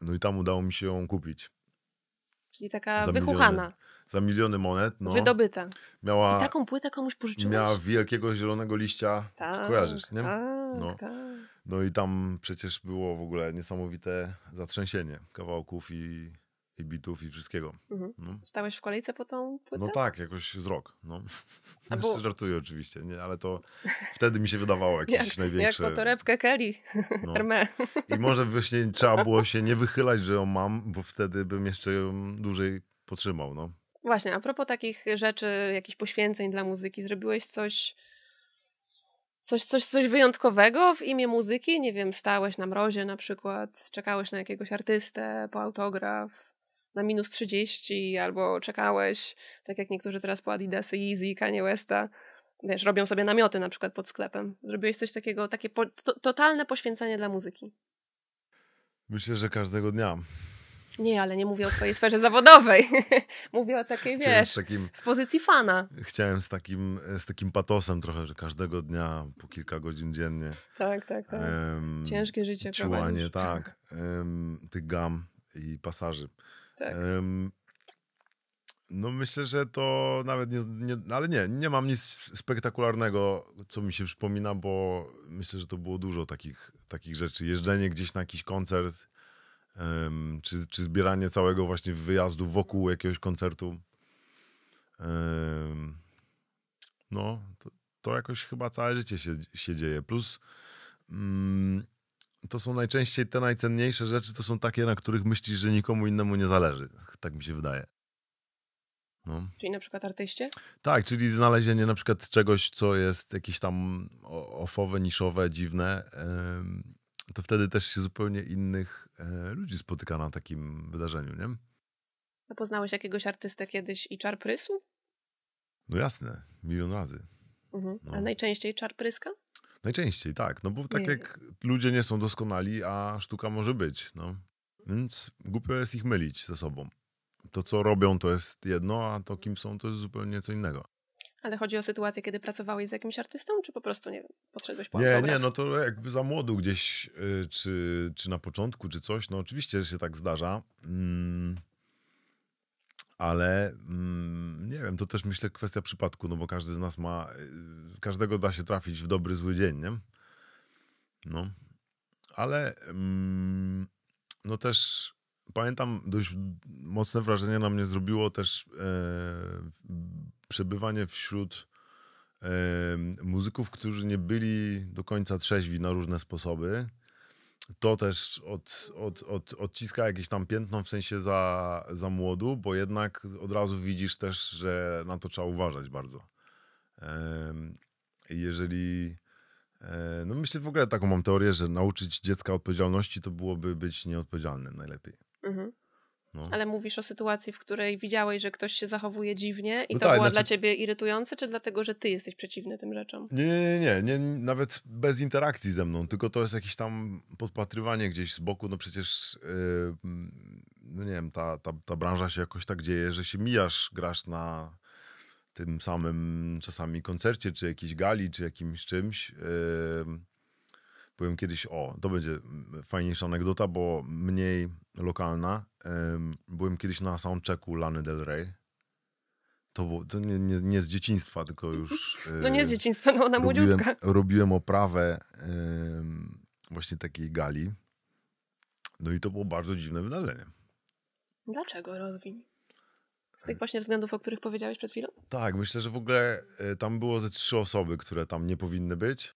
No i tam udało mi się ją kupić.
Czyli taka za wychuchana. Miliony,
za miliony monet. No, Wydobyta. Miała, I taką
płytę komuś pożyczyłeś. Miała
wielkiego zielonego liścia. Tak, Kojarzysz, nie? Tak, no. Tak. no i tam przecież było w ogóle niesamowite zatrzęsienie kawałków i i bitów i wszystkiego. Mhm. No.
Stałeś w kolejce po tą płytę? No tak,
jakoś z rok. No. *laughs* no. A bo... Żartuję oczywiście, nie, ale to wtedy mi się wydawało *laughs* jakieś jak, największe... Jak na
torebkę Kelly, *laughs* no.
I może właśnie trzeba było się nie wychylać, że ją mam, bo wtedy bym jeszcze ją dłużej potrzymał. No.
Właśnie, a propos takich rzeczy, jakichś poświęceń dla muzyki, zrobiłeś coś... Coś, coś, coś wyjątkowego w imię muzyki? Nie wiem, stałeś na mrozie na przykład, czekałeś na jakiegoś artystę po autograf, na minus 30 albo czekałeś, tak jak niektórzy teraz po Adidasy, Easy Kanye Westa, wiesz, robią sobie namioty na przykład pod sklepem. Zrobiłeś coś takiego, takie po, to, totalne poświęcenie dla muzyki.
Myślę, że każdego dnia.
Nie, ale nie mówię o twojej sferze zawodowej. *laughs* mówię o takiej, Chciałem wiesz, z, takim, z pozycji fana.
Chciałem z takim, z takim patosem trochę, że każdego dnia po kilka godzin dziennie.
Tak, tak, tak. Ciężkie życie Czułanie, prowadzisz. tak.
Um, tych gam i pasaży tak. Um, no myślę, że to nawet nie, nie, ale nie, nie mam nic spektakularnego, co mi się przypomina, bo myślę, że to było dużo takich, takich rzeczy. Jeżdżenie gdzieś na jakiś koncert, um, czy, czy zbieranie całego właśnie wyjazdu wokół jakiegoś koncertu. Um, no, to, to, jakoś chyba całe życie się, się dzieje. Plus mm, to są najczęściej te najcenniejsze rzeczy, to są takie, na których myślisz, że nikomu innemu nie zależy. Tak mi się wydaje. No.
Czyli na przykład artyście?
Tak, czyli znalezienie na przykład czegoś, co jest jakieś tam ofowe, niszowe, dziwne, to wtedy też się zupełnie innych e, ludzi spotyka na takim wydarzeniu, nie?
A poznałeś jakiegoś artystę kiedyś i czar
No jasne, milion razy.
Mhm. No. A najczęściej czar pryska?
Najczęściej tak, no bo tak nie. jak ludzie nie są doskonali, a sztuka może być, no. Więc głupio jest ich mylić ze sobą. To, co robią, to jest jedno, a to, kim są, to jest zupełnie co innego.
Ale chodzi o sytuację, kiedy pracowałeś z jakimś artystą, czy po prostu, nie wiem, poszedłeś po Nie, autograf? nie,
no to jakby za młodu gdzieś, y, czy, czy na początku, czy coś, no oczywiście, że się tak zdarza. Mm ale mm, nie wiem, to też myślę kwestia przypadku, no bo każdy z nas ma, y, każdego da się trafić w dobry, zły dzień, nie? No, ale mm, no też pamiętam dość mocne wrażenie na mnie zrobiło też e, przebywanie wśród e, muzyków, którzy nie byli do końca trzeźwi na różne sposoby to też od, od, od, odciska jakieś tam piętno w sensie za, za młodu, bo jednak od razu widzisz też, że na to trzeba uważać bardzo. Jeżeli. E, no myślę w ogóle taką mam teorię, że nauczyć dziecka odpowiedzialności to byłoby być nieodpowiedzialnym najlepiej. No.
Ale mówisz o sytuacji, w której widziałeś, że ktoś się zachowuje dziwnie i no to tak, było znaczy... dla ciebie irytujące, czy dlatego, że ty jesteś przeciwny tym rzeczom?
Nie, nie, nie, nie, nawet bez interakcji ze mną, tylko to jest jakieś tam podpatrywanie gdzieś z boku, no przecież yy, no nie wiem, ta, ta, ta branża się jakoś tak dzieje, że się mijasz, grasz na tym samym czasami koncercie, czy jakiejś gali, czy jakimś czymś. Yy, byłem kiedyś, o, to będzie fajniejsza anegdota, bo mniej lokalna. Byłem kiedyś na soundchecku Lany Del Rey. To, było, to nie, nie, nie, z dzieciństwa, tylko już... *laughs* No nie z dzieciństwa, no ona robiłem, młodziutka. Robiłem oprawę właśnie takiej gali. No i to było bardzo dziwne wydarzenie.
Dlaczego rozwin? Z tych właśnie względów, o których powiedziałeś przed chwilą?
Tak, myślę, że w ogóle e, tam było ze trzy osoby, które tam nie powinny być.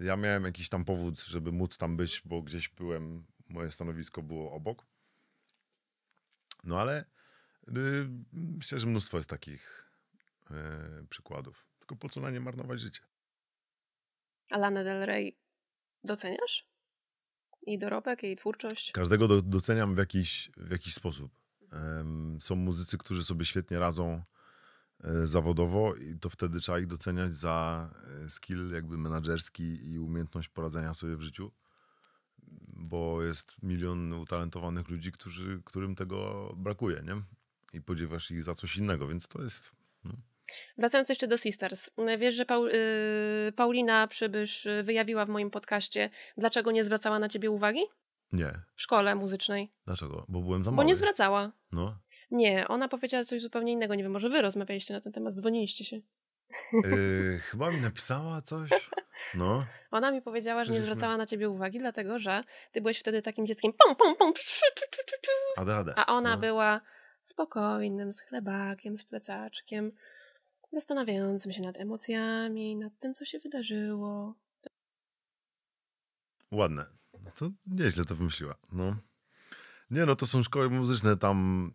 Ja miałem jakiś tam powód, żeby móc tam być, bo gdzieś byłem moje stanowisko było obok. No ale yy, myślę, że mnóstwo jest takich yy, przykładów. Tylko po co na nie marnować życie?
Alana Del Rey doceniasz? Jej dorobek, jej twórczość?
Każdego do, doceniam w jakiś, w jakiś sposób. Yy, są muzycy, którzy sobie świetnie radzą e, zawodowo i to wtedy trzeba ich doceniać za e, skill jakby menedżerski i umiejętność poradzenia sobie w życiu bo jest milion utalentowanych ludzi, którzy, którym tego brakuje, nie? I podziewasz ich za coś innego, więc to jest... No.
Wracając jeszcze do Sisters. Wiesz, że Paul, yy, Paulina Przybysz wyjawiła w moim podcaście, dlaczego nie zwracała na ciebie uwagi? Nie. W szkole muzycznej.
Dlaczego? Bo byłem za mały. Bo nie zwracała. No.
Nie, ona powiedziała coś zupełnie innego. Nie wiem, może wy rozmawialiście na ten temat, dzwoniliście się.
Yy, chyba mi napisała coś. No.
Ona mi powiedziała, że nie zwracała na ciebie uwagi, dlatego że ty byłeś wtedy takim dzieckiem pom, pom, pom, a ona no. była spokojnym, z chlebakiem, z plecaczkiem, zastanawiającym się nad emocjami, nad tym, co się wydarzyło.
Ładne. To nieźle to wymyśliła. No. Nie, no to są szkoły muzyczne, tam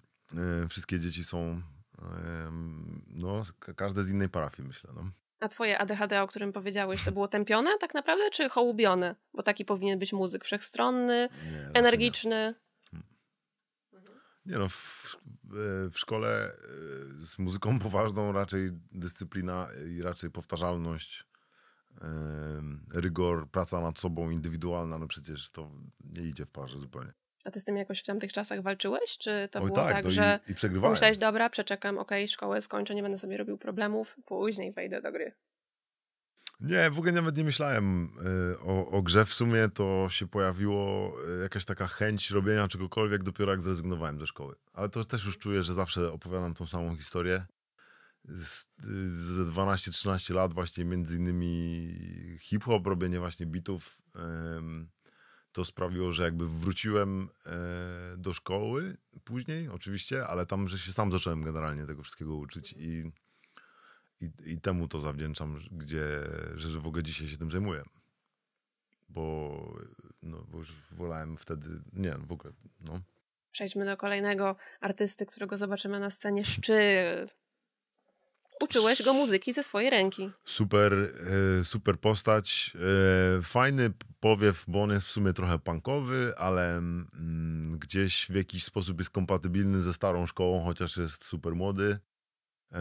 y, wszystkie dzieci są, y, no, każde z innej parafii, myślę. No.
A twoje ADHD, o którym powiedziałeś, to było tępione tak naprawdę, czy hołubione? Bo taki powinien być muzyk wszechstronny, nie, energiczny. Hmm.
Nie. no, w, w, szkole y, z muzyką poważną raczej dyscyplina i raczej powtarzalność, rygor, praca nad sobą indywidualna, no przecież to nie idzie w parze zupełnie.
A ty z tym jakoś w tamtych czasach walczyłeś? Czy to Oj, było tak, tak no że i, i myślałeś, dobra, przeczekam, okej, okay, szkołę skończę, nie będę sobie robił problemów, później wejdę do gry?
Nie, w ogóle nawet nie myślałem y, o, o grze. W sumie to się pojawiło y, jakaś taka chęć robienia czegokolwiek dopiero jak zrezygnowałem ze szkoły. Ale to też już czuję, że zawsze opowiadam tą samą historię. Ze 12-13 lat właśnie między innymi hip-hop, robienie właśnie bitów to sprawiło, że jakby wróciłem e, do szkoły później, oczywiście, ale tam, że się sam zacząłem generalnie tego wszystkiego uczyć i, i, i temu to zawdzięczam, gdzie, że, w ogóle dzisiaj się tym zajmuję. Bo, no, bo już wolałem wtedy, nie, w ogóle, no.
Przejdźmy do kolejnego artysty, którego zobaczymy na scenie szczyl uczyłeś go muzyki ze swojej ręki.
Super, e, super postać. E, fajny powiew, bo on jest w sumie trochę punkowy, ale mm, gdzieś w jakiś sposób jest kompatybilny ze starą szkołą, chociaż jest super młody. E,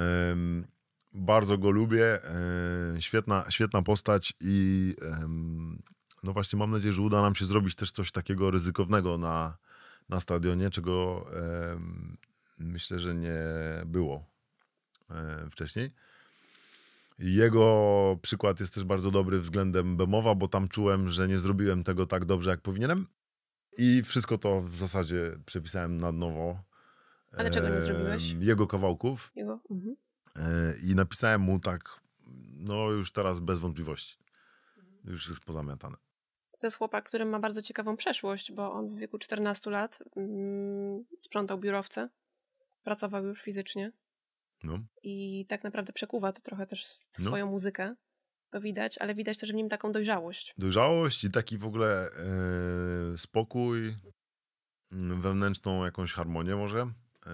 bardzo go lubię. Świetna, świetna postać i no właśnie mam nadzieję, że uda nam się zrobić też coś takiego ryzykownego na, na stadionie, czego myślę, że nie było. E, wcześniej. Jego przykład jest też bardzo dobry względem Bemowa, bo tam czułem, że nie zrobiłem tego tak dobrze, jak powinienem. I wszystko to w zasadzie przepisałem na nowo. Ale czego nie zrobiłeś? Jego kawałków. Jego? Mhm. E, I napisałem mu tak, no już teraz bez wątpliwości. Już jest pozamiatane.
To jest chłopak, który ma bardzo ciekawą przeszłość, bo on w wieku 14 lat mm, sprzątał biurowce, pracował już fizycznie, no. I tak naprawdę przekuwa to trochę też w no. swoją no. muzykę. To widać, ale widać też w nim taką dojrzałość.
Dojrzałość i taki w ogóle yy, spokój, mm, wewnętrzną jakąś harmonię może. Yy,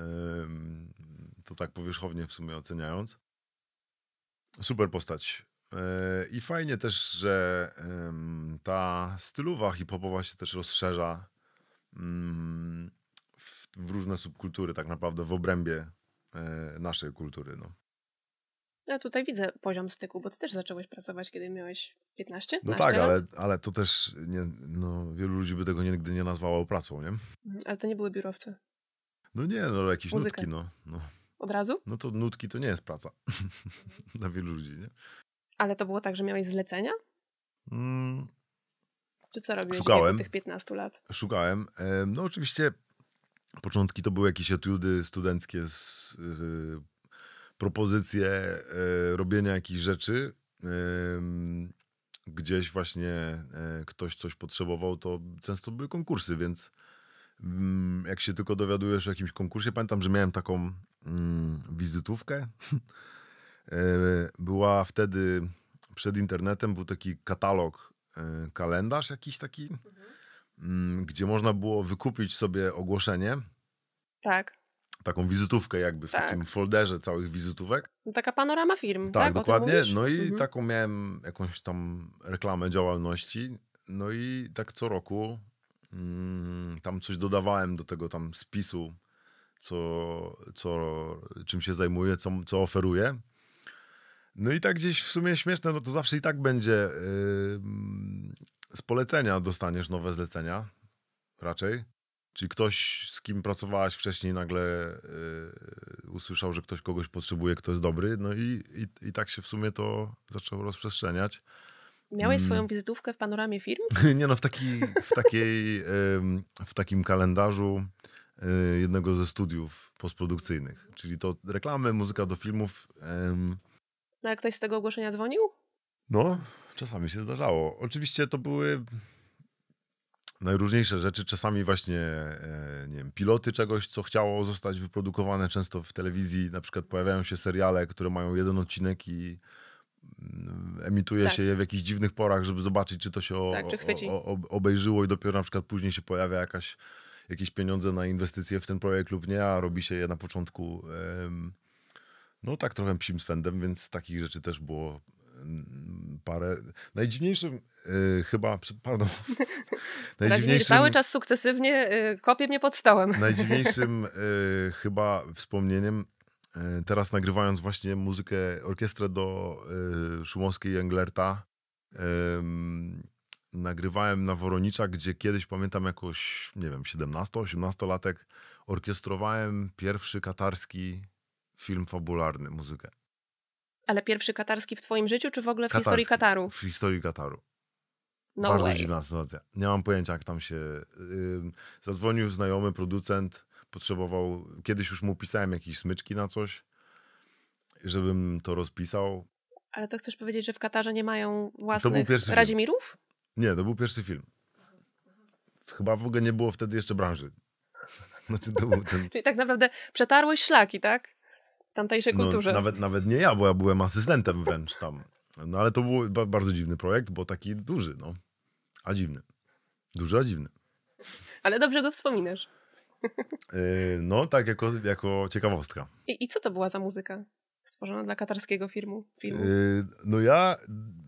to tak powierzchownie w sumie oceniając. Super postać. E, I fajnie też, że ta stylowa hip-hopowa się też rozszerza mm, w różne subkultury tak naprawdę w obrębie E, naszej kultury. No.
Ja tutaj widzę poziom styku, bo ty też zacząłeś pracować, kiedy miałeś 15 No tak, lat. Ale,
ale to też nie, no, wielu ludzi by tego nigdy nie nazwało pracą, nie? Mhm,
ale to nie były biurowce.
No nie, no jakieś nutki, no, no. Od razu? No to nutki to nie jest praca *laughs* dla wielu ludzi, nie?
Ale to było tak, że miałeś zlecenia? Mm. Czy co robiłeś w tych 15 lat?
Szukałem. E, no oczywiście Początki to były jakieś etiudy studenckie, z, yy, propozycje e, robienia jakichś rzeczy. gdzieś właśnie e, ktoś coś potrzebował, to często były konkursy, więc mm, jak się tylko dowiadujesz o jakimś konkursie, pamiętam, że miałem taką mm, wizytówkę. E, była wtedy przed internetem, był taki katalog, kalendarz jakiś taki. Mhm Mm, gdzie można było wykupić sobie ogłoszenie. Tak. Taką wizytówkę jakby w tak. takim folderze całych wizytówek.
No taka panorama firm. Tak, tak dokładnie. No i mhm. taką
miałem jakąś tam reklamę działalności. No i tak co roku mm, tam coś dodawałem do tego tam spisu, co, co, czym się zajmuję, co, co oferuję. No i tak gdzieś w sumie śmieszne, no to zawsze i tak będzie. Yy, z polecenia dostaniesz nowe zlecenia raczej? Czyli ktoś, z kim pracowałaś wcześniej, nagle yy, usłyszał, że ktoś kogoś potrzebuje, kto jest dobry, no i, i, i tak się w sumie to zaczęło rozprzestrzeniać. Miałeś mm. swoją
wizytówkę w panoramie firm? *laughs* Nie no, w, taki,
w, takiej, yy, w takim kalendarzu yy, jednego ze studiów postprodukcyjnych. Czyli to reklamy, muzyka do filmów.
No, ale ktoś z tego ogłoszenia dzwonił?
No, czasami się zdarzało. Oczywiście to były najróżniejsze rzeczy. Czasami właśnie, e, nie wiem, piloty czegoś, co chciało zostać wyprodukowane. Często w telewizji na przykład pojawiają się seriale, które mają jeden odcinek i mm, emituje tak. się je w jakichś dziwnych porach, żeby zobaczyć, czy to się o, tak, czy o, o, obejrzyło i dopiero na przykład później się pojawia jakaś, jakieś pieniądze na inwestycje w ten projekt lub nie, a robi się je na początku... no tak trochę psim swędem, więc takich rzeczy też było parę. Najdziwniejszym yy, chyba, pardon. *laughs* najdziwniejszym, cały
czas sukcesywnie yy, kopie mnie pod stołem. *laughs* najdziwniejszym
yy, chyba wspomnieniem, y, teraz nagrywając właśnie muzykę, orkiestrę do y, Szumowskiej i Englerta, nagrywałem na Woronicza, gdzie kiedyś pamiętam jakoś, nie wiem, 17-18 latek orkiestrowałem pierwszy katarski film fabularny, muzykę.
Ale pierwszy katarski w twoim życiu, czy w ogóle w katarski, historii Kataru? W
historii Kataru.
No Bardzo way. dziwna
sytuacja. Nie mam pojęcia, jak tam się... Yy, zadzwonił znajomy producent, potrzebował... Kiedyś już mu pisałem jakieś smyczki na coś, żebym to rozpisał.
Ale to chcesz powiedzieć, że w Katarze nie mają własnych Radzimirów?
Film. Nie, to był pierwszy film. Chyba w ogóle nie było wtedy jeszcze branży. *laughs* Znaczy, to był ten... Czyli
tak naprawdę przetarłeś szlaki, tak? tamtejszej no, kulturze. No, nawet,
nawet nie ja, bo ja byłem asystentem wręcz tam. No ale to był bardzo dziwny projekt, bo taki duży, no. A dziwny. Duży, a dziwny.
Ale dobrze go wspominasz.
Y, no, tak, jako, jako ciekawostka.
I, I, co to była za muzyka stworzona dla katarskiego filmu? Y,
no, ja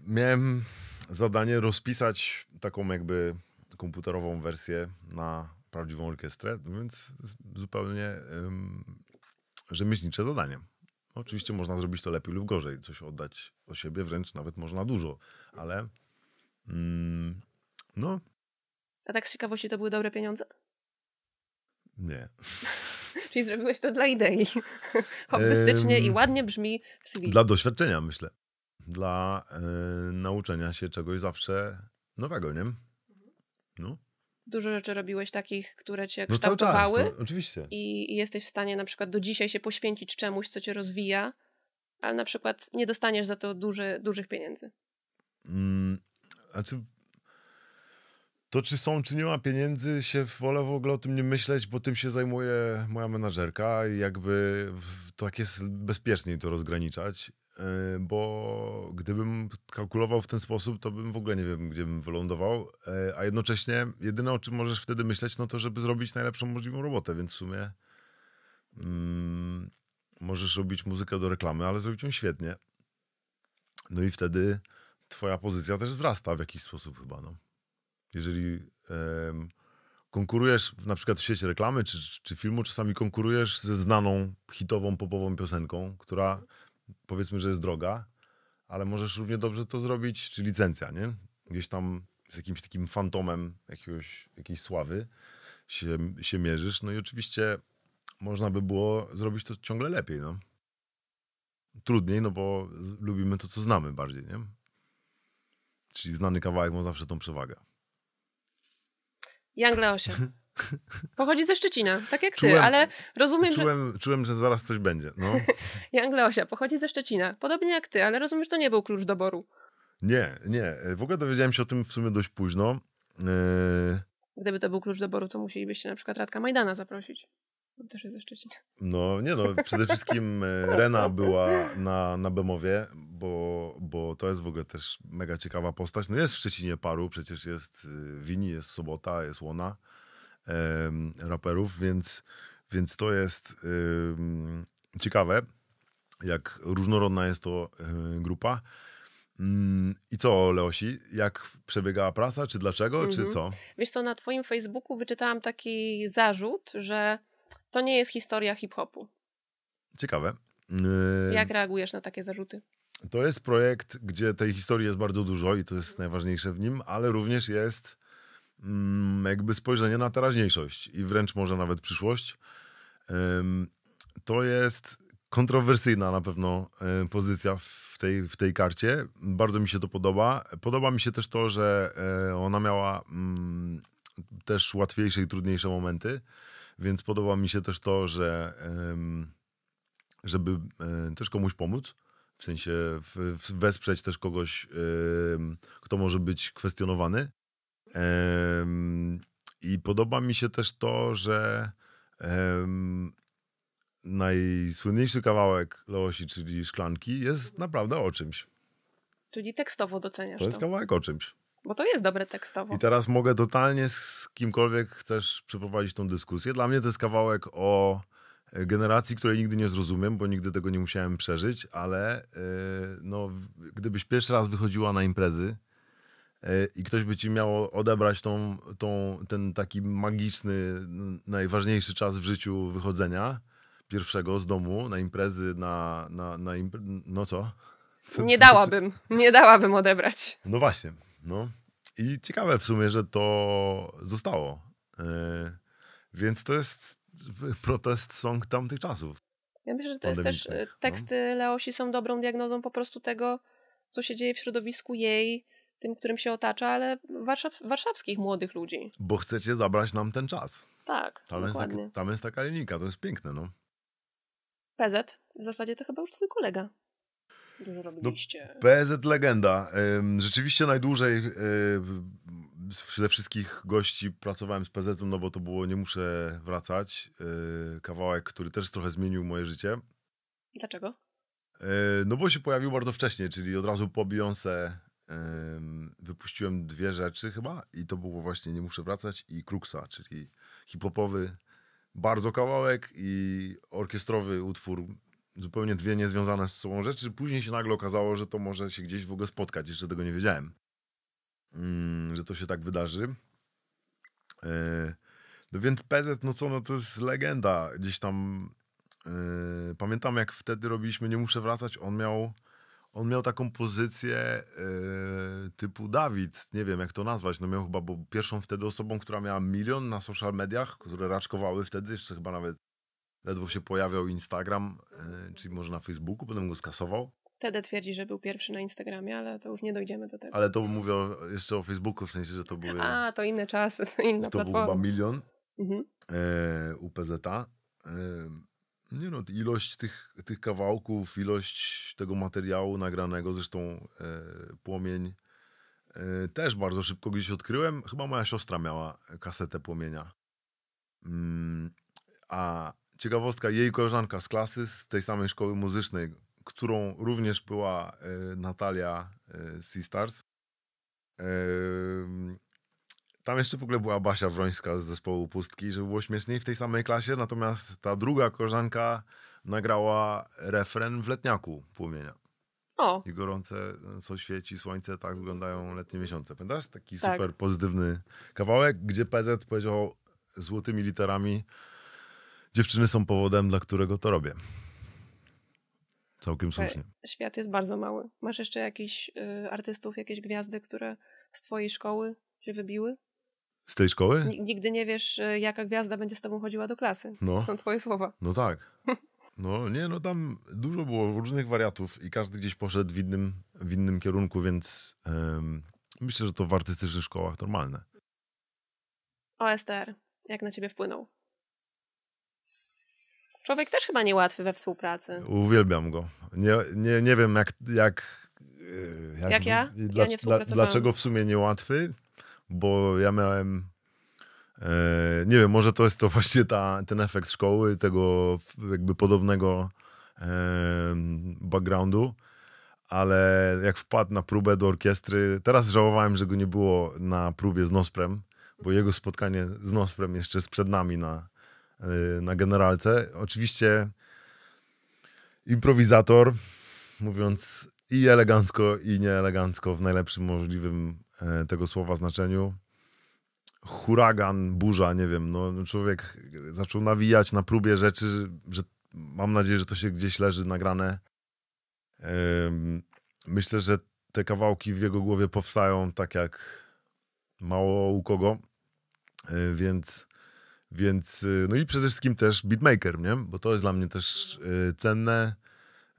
miałem zadanie rozpisać taką jakby komputerową wersję na prawdziwą orkiestrę, więc zupełnie rzemieślnicze zadanie. Oczywiście można zrobić to lepiej lub gorzej, coś oddać o siebie, wręcz nawet można dużo, ale mm, no.
A tak z ciekawości to były dobre pieniądze? Nie. *laughs* Czyli zrobiłeś to dla idei. *laughs* Hobbystycznie i ładnie brzmi w CV. Dla
doświadczenia, myślę. Dla y, nauczenia się czegoś zawsze nowego, nie? Mhm. No
dużo rzeczy robiłeś takich, które cię no kształtowały. Czas, to, oczywiście. I, jesteś w stanie na przykład do dzisiaj się poświęcić czemuś, co cię rozwija, ale na przykład nie dostaniesz za to duży, dużych pieniędzy.
Mm, znaczy, to czy są, czy nie ma pieniędzy, się wolę w ogóle o tym nie myśleć, bo tym się zajmuje moja menażerka i jakby tak jest bezpieczniej to rozgraniczać. E, bo gdybym kalkulował w ten sposób, to bym w ogóle nie wiem, gdzie bym wylądował, e, a jednocześnie jedyne o czym możesz wtedy myśleć, no to żeby zrobić najlepszą możliwą robotę, więc w sumie mm, możesz robić muzykę do reklamy, ale zrobić ją świetnie. No i wtedy twoja pozycja też wzrasta w jakiś sposób chyba, no. Jeżeli konkurujesz w, na przykład w sieci reklamy czy, czy filmu, czasami konkurujesz ze znaną hitową popową piosenką, która powiedzmy, że jest droga, ale możesz równie dobrze to zrobić, czy licencja, nie? Gdzieś tam z jakimś takim fantomem jakiegoś, jakiejś sławy się, się mierzysz. No i oczywiście można by było zrobić to ciągle lepiej, no. Trudniej, no bo lubimy to, co znamy bardziej, nie? Czyli znany kawałek ma zawsze tą przewagę.
Jangle 8. *laughs* *laughs* Pochodzi ze Szczecina, tak jak czułem, ty, ale rozumiem, czułem,
że... Czułem, że zaraz coś będzie. No.
*laughs* Jan pochodzi ze Szczecina, podobnie jak ty, ale rozumiem, że to nie był klucz doboru.
Nie, nie. W ogóle dowiedziałem się o tym w sumie dość późno. Yy...
Gdyby to był klucz doboru, to musielibyście na przykład Radka Majdana zaprosić. On też jest ze Szczecina.
No nie no, przede wszystkim e, Rena była na, na Bemowie, bo, bo to jest w ogóle też mega ciekawa postać. No jest w Szczecinie paru, przecież jest e, Wini, jest Sobota, jest Łona raperów, więc, więc to jest ciekawe, jak różnorodna jest to e, grupa. Mm, I co, Leosi? Jak przebiegała praca? Czy dlaczego? Mhm. Czy co?
Wiesz co, na twoim Facebooku wyczytałam taki zarzut, że to nie jest historia hip-hopu.
Ciekawe. Jak
y, reagujesz na takie zarzuty?
To jest projekt, gdzie tej historii jest bardzo dużo i to jest najważniejsze w nim, ale również jest Mm, jakby spojrzenie na teraźniejszość i wręcz może nawet przyszłość. To jest kontrowersyjna na pewno pozycja w tej, w tej karcie. Bardzo mi się to podoba. Podoba mi się też to, że e, ona miała mm, też łatwiejsze i trudniejsze momenty, więc podoba mi się też to, że żeby e, też komuś pomóc, w sensie wesprzeć też kogoś, kto może być kwestionowany. I podoba mi się też to, że najsłynniejszy kawałek Leosi, czyli Szklanki, jest naprawdę o czymś.
Czyli tekstowo doceniasz to. jest kawałek o czymś. Bo to jest dobre tekstowo. I
teraz mogę totalnie z kimkolwiek chcesz przeprowadzić tą dyskusję. Dla mnie to jest kawałek o e, generacji, której nigdy nie zrozumiem, bo nigdy tego nie musiałem przeżyć, ale yy, no, gdybyś pierwszy raz wychodziła na imprezy E, i ktoś by ci miał odebrać tą, tą, ten taki magiczny, najważniejszy czas w życiu wychodzenia pierwszego z domu na imprezy, na, na, na impre... no co? co? Nie dałabym,
nie dałabym odebrać.
No właśnie, no. I ciekawe w sumie, że to zostało. Yy, więc to jest protest song tamtych czasów. Ja myślę, że to jest też, e, no. teksty
no. Leosi są dobrą diagnozą po prostu tego, co się dzieje w środowisku jej, tym, którym się otacza, ale warszaw, warszawskich młodych ludzi.
Bo chcecie zabrać nam ten czas.
Tak, tam dokładnie. Jest, tak,
tam jest taka linijka, to jest piękne, no.
PZ, w zasadzie to chyba już twój kolega.
Dużo robiliście. No, PZ legenda. Rzeczywiście najdłużej ze wszystkich gości pracowałem z PZ, no bo to było Nie muszę wracać. E, kawałek, który też trochę zmienił moje życie. Dlaczego? E, no bo się pojawił bardzo wcześnie, czyli od razu po Beyoncé wypuściłem dwie rzeczy chyba i to było właśnie Nie muszę wracać i Kruksa, czyli hip-hopowy bardzo kawałek i orkiestrowy utwór, zupełnie dwie niezwiązane z sobą rzeczy. Później się nagle okazało, że to może się gdzieś w ogóle spotkać, jeszcze tego nie wiedziałem, mm, że to się tak wydarzy. E, no więc PZ, no co, no to jest legenda. Gdzieś tam e, pamiętam, jak wtedy robiliśmy Nie muszę wracać, on miał on miał taką pozycję yy, typu Dawid, nie wiem jak to nazwać, no miał chyba, był pierwszą wtedy osobą, która miała milion na social mediach, które raczkowały wtedy, jeszcze chyba nawet ledwo się pojawiał Instagram, yy, czyli może na Facebooku, potem go skasował.
Wtedy twierdzi, że był pierwszy na Instagramie, ale to już nie dojdziemy do tego.
Ale to mówię o, jeszcze o Facebooku, w sensie, że to były... A,
to inne czasy, inna to platforma. To był chyba milion
mhm. yy, e, UPZ-a. Yy nie no, ilość tych, tych kawałków, ilość tego materiału nagranego, zresztą e, Płomień e, też bardzo szybko gdzieś odkryłem. Chyba moja siostra miała kasetę Płomienia. Mm, a ciekawostka, jej koleżanka z klasy, z tej samej szkoły muzycznej, którą również była e, Natalia e, Seastars, e, tam jeszcze w ogóle była Basia Wrońska z zespołu Pustki, żeby było śmieszniej w tej samej klasie, natomiast ta druga koleżanka nagrała refren w letniaku płomienia. O. I gorące, e, co świeci, słońce, tak wyglądają letnie miesiące. Pamiętasz? Taki tak. super pozytywny kawałek, gdzie PZ powiedział złotymi literami dziewczyny są powodem, dla którego to robię. Całkiem słusznie.
Świat jest bardzo mały. Masz jeszcze jakichś y, artystów, jakieś gwiazdy, które z twojej szkoły się wybiły?
Z tej szkoły? N
nigdy nie wiesz, e, jaka gwiazda będzie z tobą chodziła do klasy. No. Są twoje słowa.
No tak. *laughs* No nie, no tam dużo było różnych wariatów i każdy gdzieś poszedł w innym, w innym kierunku, więc myślę, że to w artystycznych szkołach normalne.
OSTR, jak na ciebie wpłynął? Człowiek też chyba niełatwy we współpracy.
Uwielbiam go. Nie, nie, nie wiem, jak. Jak, e, jak, jak ja? Dla, ja nie dlaczego w sumie niełatwy? bo ja miałem e, nie wiem, może to jest to *laughs* właśnie ta, ten efekt szkoły, tego jakby podobnego e, backgroundu, ale jak wpadł na próbę do orkiestry, teraz żałowałem, że go nie było na próbie z Nosprem, bo jego spotkanie z Nosprem jeszcze jest przed nami na, e, na generalce. Oczywiście improwizator, mówiąc i elegancko, i nieelegancko, w najlepszym możliwym E, tego słowa znaczeniu. Huragan, burza, nie wiem, no, no człowiek zaczął nawijać na próbie rzeczy, że mam nadzieję, że to się gdzieś leży nagrane. Myślę, że te kawałki w jego głowie powstają tak jak mało u kogo, e, więc, więc e, no i przede wszystkim też beatmaker, nie? Bo to jest dla mnie też cenne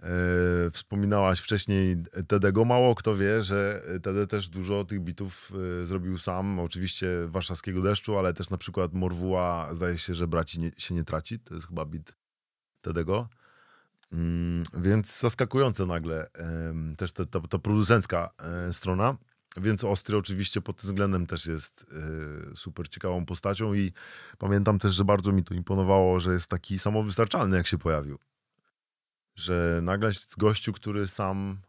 E, wspominałaś wcześniej Tedego. Mało kto wie, że Tede też dużo tych bitów e, zrobił sam. Oczywiście warszawskiego deszczu, ale też na przykład Morwuła, zdaje się, że braci nie, się nie traci. To jest chyba bit Tedego. Mm, więc zaskakujące nagle też ta, ta, ta producencka e, strona. Więc Ostry oczywiście pod tym względem też jest super ciekawą postacią i pamiętam też, że bardzo mi to imponowało, że jest taki samowystarczalny, jak się pojawił że nagle z gościu, który sam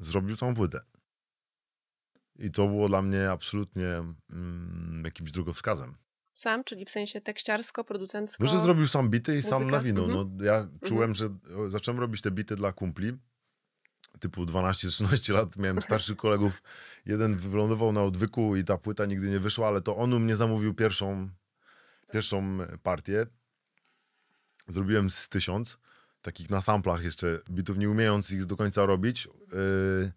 zrobił całą płytę. I to było dla mnie absolutnie mm, jakimś drogowskazem.
Sam, czyli w sensie tekściarsko, producencko? No, że zrobił sam bity i muzyka. sam nawinął. Mhm.
No, ja mhm. czułem, że zacząłem robić te bity dla kumpli. Typu 12-13 lat miałem starszych kolegów. Jeden wylądował na odwyku i ta płyta nigdy nie wyszła, ale to on u mnie zamówił pierwszą, pierwszą partię. Zrobiłem z tysiąc takich na samplach jeszcze bitów, nie umiejąc ich do końca robić. Yy,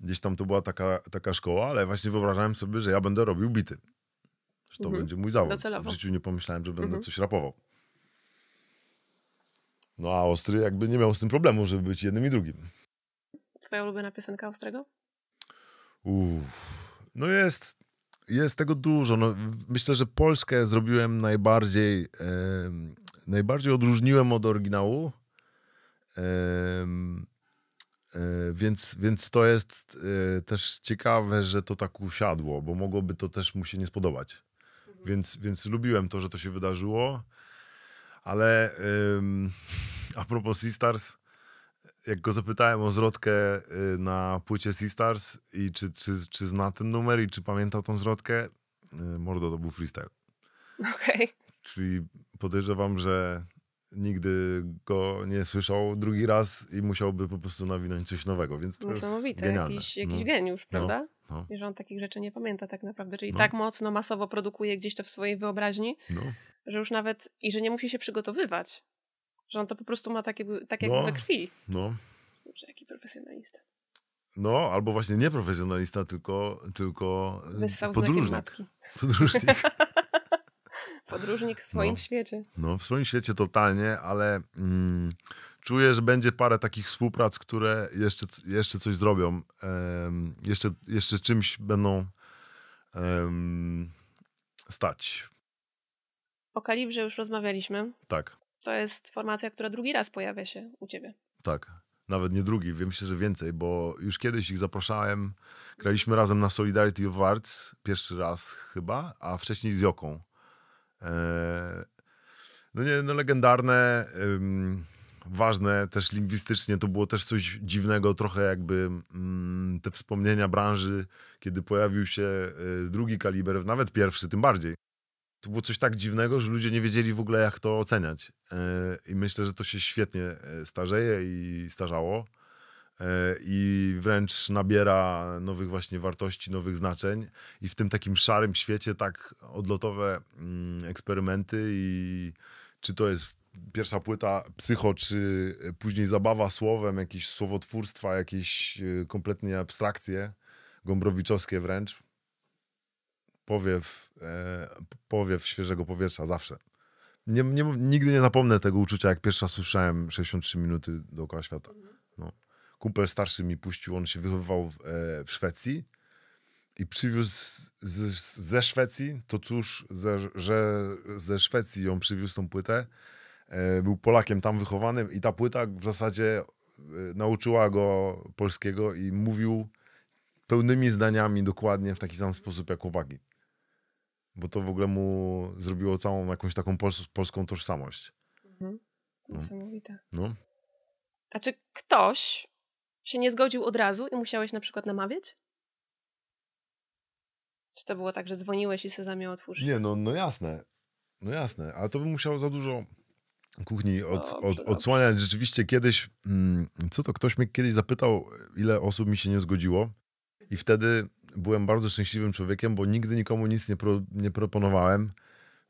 gdzieś tam to była taka, taka szkoła, ale właśnie wyobrażałem sobie, że ja będę robił bity. Że to mhm. będzie mój zawód. Docelowo. W życiu nie pomyślałem, że będę mhm. coś rapował. No a Ostry jakby nie miał z tym problemu, żeby być jednym i drugim.
Twoja ulubiona piosenka Ostrego?
Uff. No jest, jest tego dużo. No, myślę, że Polskę zrobiłem najbardziej, e, najbardziej odróżniłem od oryginału E, więc, więc to jest e, też ciekawe, że to tak usiadło, bo mogłoby to też mu się nie spodobać. Mhm. Więc, więc lubiłem to, że to się wydarzyło, ale *laughs* a propos Seastars, jak go zapytałem o zwrotkę e, na płycie Seastars i czy, czy, czy zna ten numer i czy pamiętał tą zwrotkę, mordo to był freestyle.
*laughs* Okej. Okay.
Czyli podejrzewam, że nigdy go nie słyszał drugi raz i musiałby po prostu nawinąć coś nowego, więc to Niesamowite, jest genialne. jakiś, jakiś no. geniusz, no, prawda? No. No.
I że on takich rzeczy nie pamięta tak naprawdę, czyli no. tak mocno, masowo produkuje gdzieś to w swojej wyobraźni, no. że już nawet, i że nie musi się przygotowywać, że on to po prostu ma tak jakby, tak jakby no. we krwi. No. Że jaki profesjonalista.
No, albo właśnie nie profesjonalista, tylko, tylko podróżnik. Podróżnik. *laughs*
Podróżnik w no. swoim no, świecie.
No, w swoim świecie totalnie, ale mm, czuję, że będzie parę takich współprac, które jeszcze, jeszcze coś zrobią. Um, jeszcze, jeszcze czymś będą um, stać.
O Kalibrze już rozmawialiśmy. Tak. To jest formacja, która drugi raz pojawia się u ciebie.
Tak. Nawet nie drugi, wiem się, że więcej, bo już kiedyś ich zapraszałem. Graliśmy razem na Solidarity of Arts, pierwszy raz chyba, a wcześniej z Joką. E, no nie, no legendarne, ważne też lingwistycznie, to było też coś dziwnego, trochę jakby mm, te wspomnienia branży, kiedy pojawił się y, drugi kaliber, nawet pierwszy, tym bardziej. To było coś tak dziwnego, że ludzie nie wiedzieli w ogóle, jak to oceniać. E, I myślę, że to się świetnie e, starzeje i starzało. E, i wręcz nabiera nowych właśnie wartości, nowych znaczeń. I w tym takim szarym świecie tak odlotowe mm, eksperymenty i czy to jest pierwsza płyta psycho, czy później zabawa słowem, jakieś słowotwórstwa, jakieś e, kompletnie abstrakcje, gombrowiczowskie wręcz. Powiew, e, powiew świeżego powietrza zawsze. Nie, nie, nigdy nie zapomnę tego uczucia, jak pierwsza słyszałem 63 minuty dookoła świata kumpel starszy mi puścił, on się wychowywał w, e, w Szwecji i przywiózł z, z, ze Szwecji, to cóż, ze, że ze Szwecji ją przywiózł tą płytę. E, był Polakiem tam wychowanym i ta płyta w zasadzie e, nauczyła go polskiego i mówił pełnymi zdaniami dokładnie w taki sam sposób jak chłopaki. Bo to w ogóle mu zrobiło całą jakąś taką pols polską tożsamość.
Mhm. No. Niesamowite. No. A czy ktoś się nie zgodził od razu i musiałeś na przykład namawiać? Czy to było tak, że dzwoniłeś i sezamie otwórz? Nie,
no, no jasne. No jasne, ale to by musiało za dużo kuchni od, od, odsłaniać. Rzeczywiście kiedyś, mm, co to, ktoś mnie kiedyś zapytał, ile osób mi się nie zgodziło i wtedy byłem bardzo szczęśliwym człowiekiem, bo nigdy nikomu nic nie, pro, nie proponowałem,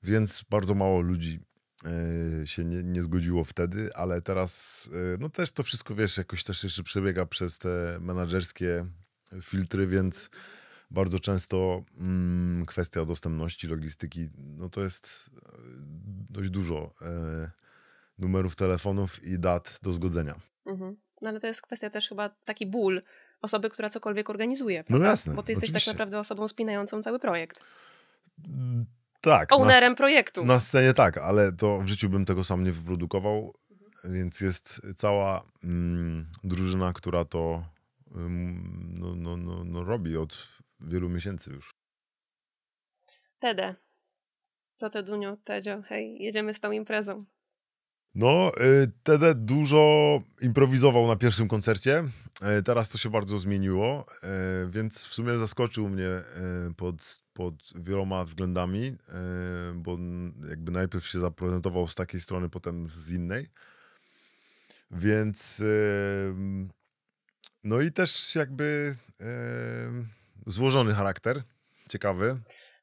więc bardzo mało ludzi E, się nie, nie, zgodziło wtedy, ale teraz e, no też to wszystko, wiesz, jakoś też jeszcze przebiega przez te menadżerskie filtry, więc bardzo często mm, kwestia dostępności, logistyki, no to jest e, dość dużo e, numerów telefonów i dat do zgodzenia.
Mhm. No ale to jest kwestia też chyba taki ból osoby, która cokolwiek organizuje. No prawda? No jasne. Bo ty jesteś tak oczywiście. tak naprawdę osobą spinającą cały projekt.
Mm, tak, ownerem projektu. Na scenie tak, ale to w życiu bym tego sam nie wyprodukował, więc jest cała mm, drużyna, która to mm, no, no, no, no, robi od wielu miesięcy już.
Tede. To te dunio, Tedzio, hej, jedziemy z tą imprezą.
No, y, tedy dużo improwizował na pierwszym koncercie. Y, teraz to się bardzo zmieniło, y, więc w sumie zaskoczył mnie pod, pod wieloma względami, bo jakby najpierw się zaprezentował z takiej strony, potem z innej. Więc no i też jakby złożony charakter, ciekawy.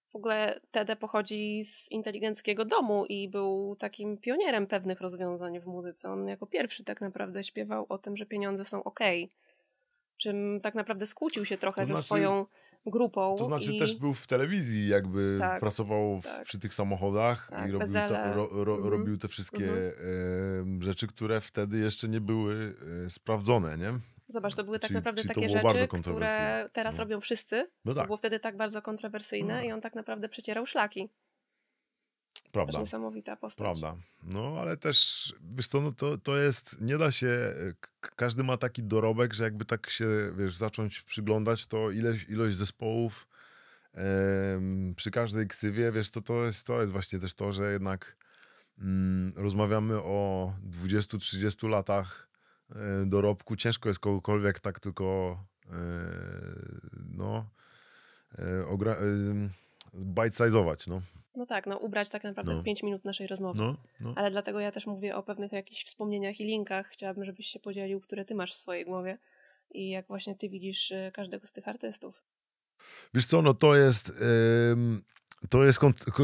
W ogóle Tede pochodzi z inteligenckiego domu i był takim pionierem pewnych rozwiązań w muzyce. On jako pierwszy tak naprawdę śpiewał o tym, że pieniądze są ok, czym tak naprawdę skłócił się trochę to znaczy, ze swoją grupą. To znaczy i... też był
w telewizji, jakby tak, pracował w, tak. przy tych samochodach tak, i robił, ro, ro, mm. robił te wszystkie mm -hmm. e, rzeczy, które wtedy jeszcze nie były e, sprawdzone, nie? Zobacz, to były tak naprawdę takie rzeczy, które teraz no. robią
wszyscy. No tak. Było wtedy tak bardzo kontrowersyjne no. i tak. on tak naprawdę przecierał szlaki.
Prawda. niesamowita postać. Prawda. No, ale też, wiesz co, no to, to jest, nie da się, każdy ma taki dorobek, że jakby tak się, wiesz, zacząć przyglądać, to ilość zespołów przy każdej ksywie, wiesz, to, to, jest, to jest właśnie też to, że jednak mm, rozmawiamy o 20-30 latach E, dorobku ciężko jest kogokolwiek tak tylko e, no e, bite-size'ować, no.
No tak, no ubrać tak naprawdę no. 5 minut naszej rozmowy. No, no. Ale dlatego ja też mówię o pewnych jakichś wspomnieniach i linkach. Chciałabym, żebyś się podzielił, które ty masz w swojej głowie i jak właśnie ty widzisz każdego z tych artystów.
Wiesz co, no to jest... Yy to jest,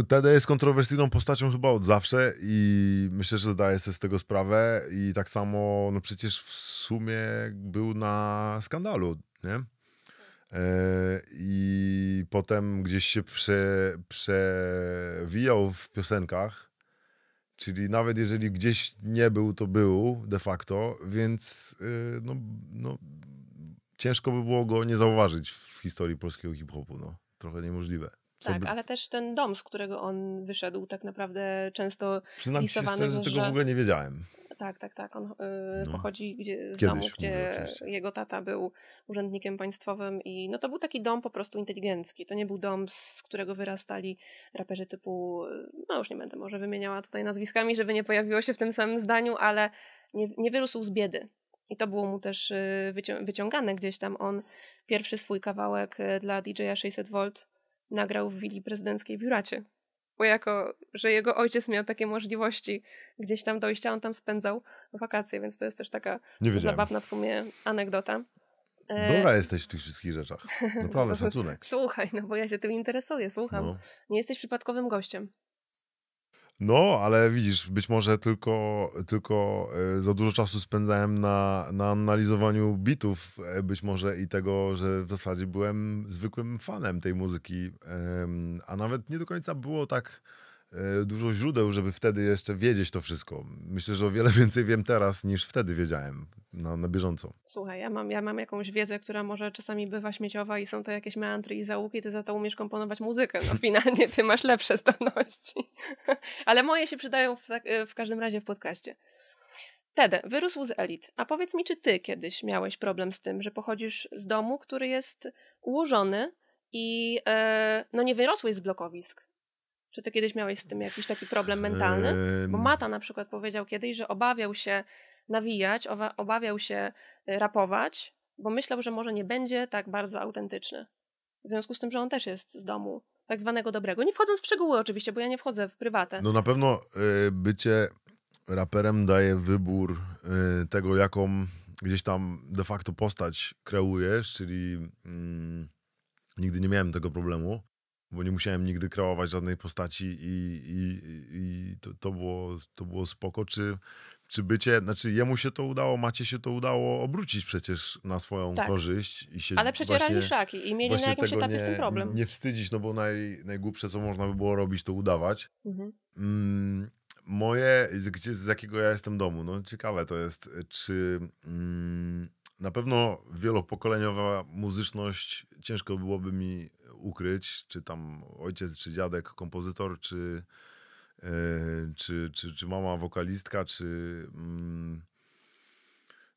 TD jest kontrowersyjną postacią chyba od zawsze i myślę, że zdaję sobie z tego sprawę i tak samo, no przecież w sumie był na skandalu, nie? E, I potem gdzieś się prze, przewijał w piosenkach, czyli nawet jeżeli gdzieś nie był, to był de facto, więc y, no, no, ciężko by było go nie zauważyć w historii polskiego hip-hopu, no. Trochę niemożliwe tak, by... ale
też ten dom, z którego on wyszedł, tak naprawdę często Przyznam lisowany. Przyznam że tego w ogóle nie wiedziałem. Tak, tak, tak. On yy, no. pochodzi gdzie, z Kiedyś, domu, gdzie mówię, jego tata był urzędnikiem państwowym i no to był taki dom po prostu inteligencki. To nie był dom, z którego wyrastali raperzy typu, y, no już nie będę może wymieniała tutaj nazwiskami, żeby nie pojawiło się w tym samym zdaniu, ale nie, nie wyrósł z biedy. I to było mu też y, wycią wyciągane gdzieś tam. On pierwszy swój kawałek y, dla DJ-a 600V nagrał w willi prezydenckiej w Juracie. Bo jako, że jego ojciec miał takie możliwości gdzieś tam dojścia, on tam spędzał wakacje, więc to jest też taka zabawna w sumie anegdota. E, Dobra jesteś w tych wszystkich rzeczach. *laughs* Naprawdę, szacunek. Słuchaj, no bo ja się tym interesuję, słucham. No. Nie jesteś przypadkowym gościem.
No, ale widzisz, być może tylko, tylko e, za dużo czasu spędzałem na, na analizowaniu bitów, e, być może i tego, że w zasadzie byłem zwykłym fanem tej muzyki, a nawet nie do końca było tak E, dużo źródeł, żeby wtedy jeszcze wiedzieć to wszystko. Myślę, że o wiele *laughs* więcej wiem teraz niż wtedy wiedziałem na, no, na bieżąco.
Słuchaj, ja mam, ja mam jakąś wiedzę, która może czasami bywa śmieciowa i są to jakieś meandry i załuki, ty za to umiesz komponować muzykę. No *laughs* finalnie ty masz lepsze zdolności. *laughs* Ale moje się przydają w, tak, e, w każdym razie w podcaście. Tede, wyrósł z elit. A powiedz mi, czy ty kiedyś miałeś problem z tym, że pochodzisz z domu, który jest ułożony i e, no nie wyrosłeś z blokowisk, czy ty kiedyś miałeś z tym jakiś taki problem mentalny? Bo Mata na przykład powiedział kiedyś, że obawiał się nawijać, obawiał się y, rapować, bo myślał, że może nie będzie tak bardzo autentyczny. W związku z tym, że on też jest z domu tak zwanego dobrego. Nie wchodząc w szczegóły oczywiście, bo ja nie wchodzę w prywatę. No na
pewno y, bycie raperem daje wybór y, tego, jaką gdzieś tam de facto postać kreujesz, czyli y, nigdy nie miałem tego problemu bo nie musiałem nigdy kreować żadnej postaci i, i, i to, to, było, to było spoko. Czy, czy bycie, znaczy jemu się to udało, Macie się to udało obrócić przecież na swoją tak. korzyść. i się Ale przecierali szlaki i mieli na jakimś etapie nie, z tym problem. Nie wstydzić, no bo naj, najgłupsze, co można by było robić, to udawać. Mhm. Mm, moje, gdzie, z jakiego ja jestem domu, no ciekawe to jest, czy... Mm, na pewno wielopokoleniowa muzyczność ciężko byłoby mi ukryć, czy tam ojciec, czy dziadek, kompozytor, czy, e, czy, czy, czy mama wokalistka, czy, mm,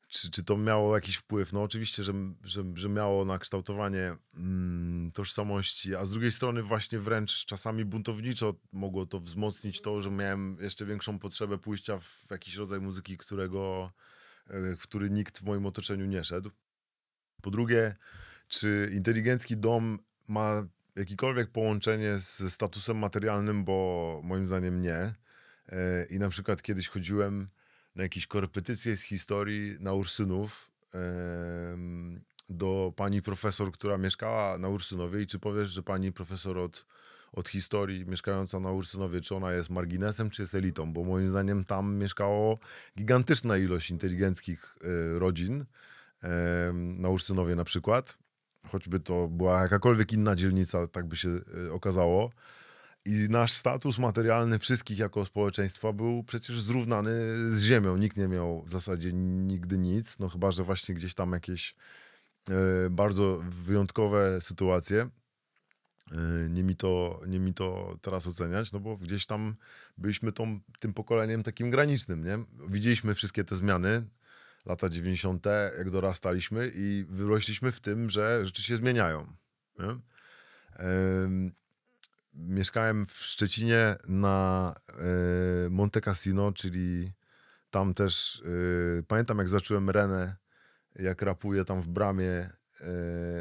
czy, czy to miało jakiś wpływ? No oczywiście, że, że, że miało na kształtowanie mm, tożsamości, a z drugiej strony właśnie wręcz czasami buntowniczo mogło to wzmocnić to, że miałem jeszcze większą potrzebę pójścia w jakiś rodzaj muzyki, którego, e, w który nikt w moim otoczeniu nie szedł. Po drugie, czy inteligencki dom ma jakiekolwiek połączenie z statusem materialnym, bo moim zdaniem nie. E, I na przykład kiedyś chodziłem na jakieś korepetycje z historii na Ursynów do pani profesor, która mieszkała na Ursynowie i czy powiesz, że pani profesor od, od historii mieszkająca na Ursynowie, czy ona jest marginesem, czy jest elitą? Bo moim zdaniem tam mieszkało gigantyczna ilość inteligenckich e, rodzin na Ursynowie na przykład choćby to była jakakolwiek inna dzielnica, tak by się e, okazało. I nasz status materialny wszystkich jako społeczeństwa był przecież zrównany z ziemią. Nikt nie miał w zasadzie nigdy nic, no chyba, że właśnie gdzieś tam jakieś e, bardzo wyjątkowe sytuacje. E, nie mi, to, nie mi to teraz oceniać, no bo gdzieś tam byliśmy tą, tym pokoleniem takim granicznym, nie? Widzieliśmy wszystkie te zmiany, lata 90., jak dorastaliśmy i wyrośliśmy w tym, że rzeczy się zmieniają. mieszkałem w Szczecinie na e, Monte Cassino, czyli tam też e, pamiętam jak zacząłem Renę, jak rapuje tam w bramie. E,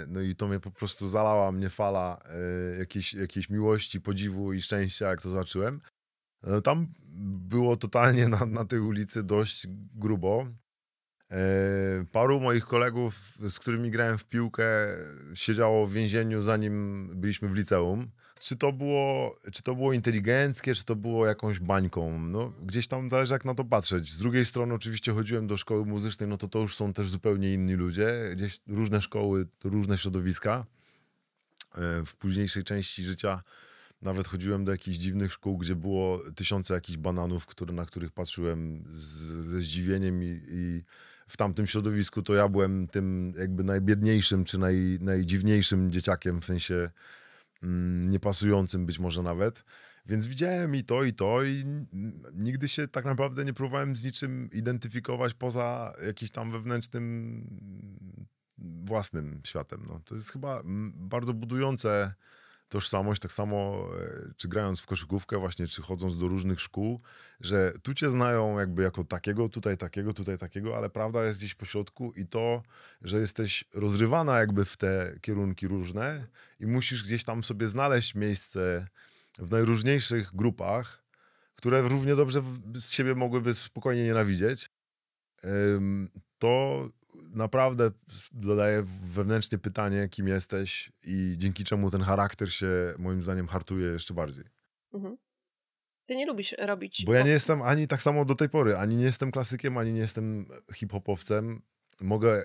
no i to mnie po prostu zalała mnie fala jakiejś, jakiejś miłości, podziwu i szczęścia, jak to zobaczyłem. Tam było totalnie na, na tej ulicy dość grubo. E, paru moich kolegów, z którymi grałem w piłkę, siedziało w więzieniu zanim byliśmy w liceum. Czy to było, czy to było inteligenckie, czy to było jakąś bańką? No, gdzieś tam zależy jak na to patrzeć. Z drugiej strony oczywiście chodziłem do szkoły muzycznej, no to to już są też zupełnie inni ludzie. Gdzieś różne szkoły, różne środowiska. E, w późniejszej części życia nawet chodziłem do jakichś dziwnych szkół, gdzie było tysiące jakichś bananów, które, na których patrzyłem z, ze zdziwieniem i, i w tamtym środowisku to ja byłem tym jakby najbiedniejszym czy naj, najdziwniejszym dzieciakiem, w sensie mm, niepasującym być może nawet. Więc widziałem i to, i to, i nigdy się tak naprawdę nie próbowałem z niczym identyfikować poza jakimś tam wewnętrznym, własnym światem. No, to jest chyba bardzo budujące tożsamość, tak samo e, czy grając w koszykówkę właśnie, czy chodząc do różnych szkół, że tu cię znają jakby jako takiego, tutaj takiego, tutaj takiego, ale prawda jest gdzieś pośrodku i to, że jesteś rozrywana jakby w te kierunki różne i musisz gdzieś tam sobie znaleźć miejsce w najróżniejszych grupach, które równie dobrze z siebie mogłyby spokojnie nienawidzieć, to naprawdę zadaje wewnętrznie pytanie, kim jesteś i dzięki czemu ten charakter się moim zdaniem hartuje jeszcze bardziej.
Mhm. Ty nie lubisz robić... Bo ja nie
jestem ani tak samo do tej pory, ani nie jestem klasykiem, ani nie jestem hip-hopowcem. Mogę,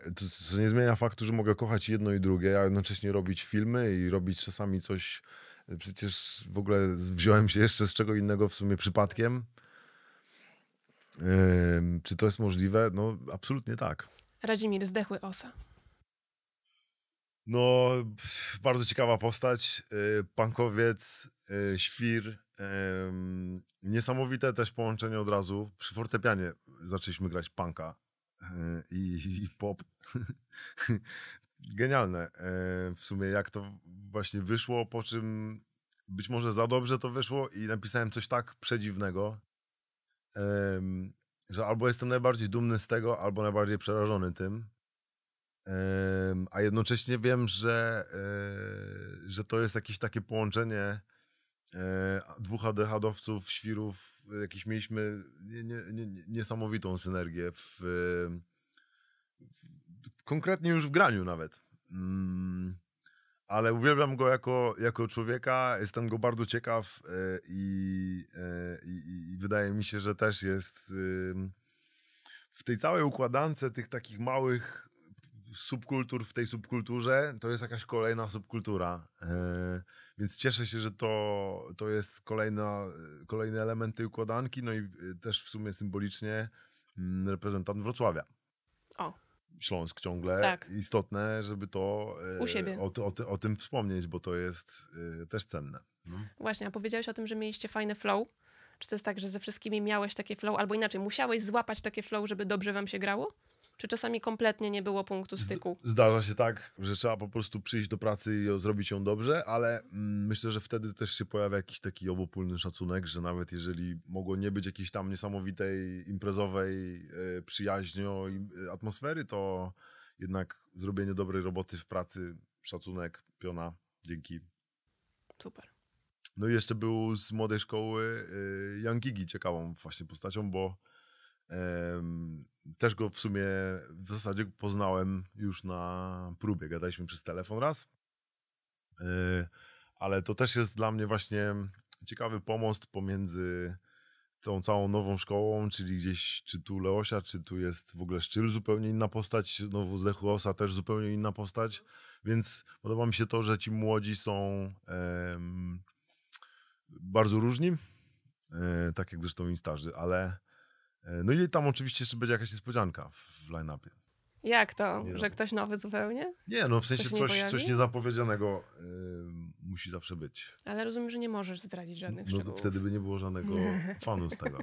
co nie zmienia faktu, że mogę kochać jedno i drugie, a jednocześnie robić filmy i robić czasami coś... E, przecież w ogóle wziąłem się jeszcze z czego innego w sumie przypadkiem. Yy, czy to jest możliwe? No, absolutnie tak. Radzimir, zdechły osa. No, bardzo ciekawa postać. Y, Pankowiec, y, świr. Niesamowite też połączenie od razu. Przy fortepianie zaczęliśmy grać panka y, i, i pop. *laughs* Genialne w sumie, jak to właśnie wyszło, po czym być może za dobrze to wyszło i napisałem coś tak przedziwnego, że albo jestem najbardziej dumny z tego, albo najbardziej przerażony tym. A jednocześnie wiem, że, e, że to jest jakieś takie połączenie e, dwóch ADHD-owców, świrów. Jakiś mieliśmy nie, nie, nie, niesamowitą synergię w, w, konkretnie już w graniu nawet. Mm ale uwielbiam go jako, jako człowieka, jestem go bardzo ciekaw e, e, i, i, i wydaje mi się, że też jest w tej całej układance tych takich małych subkultur w tej subkulturze, to jest jakaś kolejna subkultura. E, więc cieszę się, że to, to jest kolejna, kolejny element tej układanki, no i też w sumie symbolicznie mm, reprezentant Wrocławia. O, Śląsk ciągle tak. istotne, żeby to U e, siebie. O, o, o tym wspomnieć, bo to jest e, też cenne. No.
Właśnie, a powiedziałeś o tym, że mieliście fajny flow. Czy to jest tak, że ze wszystkimi miałeś takie flow, albo inaczej, musiałeś złapać takie flow, żeby dobrze wam się grało? czy czasami kompletnie nie było punktu styku?
Zdarza się tak, że trzeba po prostu przyjść do pracy i zrobić ją dobrze, ale mm, myślę, że wtedy też się pojawia jakiś taki obopólny szacunek, że nawet jeżeli mogło nie być jakiejś tam niesamowitej imprezowej e, przyjaźni i e, atmosfery, to jednak zrobienie dobrej roboty w pracy, szacunek, piona, dzięki. Super. No i jeszcze był z młodej szkoły e, Jan ciekawą właśnie postacią, bo też go w sumie w zasadzie poznałem już na próbie. Gadaliśmy przez telefon raz. E, ale to też jest dla mnie właśnie ciekawy pomost pomiędzy tą całą nową szkołą, czyli gdzieś czy tu Leosia, czy tu jest w ogóle Szczyl zupełnie inna postać, znowu z Lechuosa też zupełnie inna postać, więc podoba mi się to, że ci młodzi są em, bardzo różni, e, tak jak zresztą i starzy, ale E, no i tam oczywiście jeszcze będzie jakaś niespodzianka w line-upie.
Jak to? Nie że ktoś nowy zupełnie? Nie, no w sensie coś, nie coś
niezapowiedzianego e, musi zawsze być.
Ale rozumiem, że nie możesz zdradzić żadnych no, szczegółów. No wtedy by nie było żadnego *laughs* fanu z tego.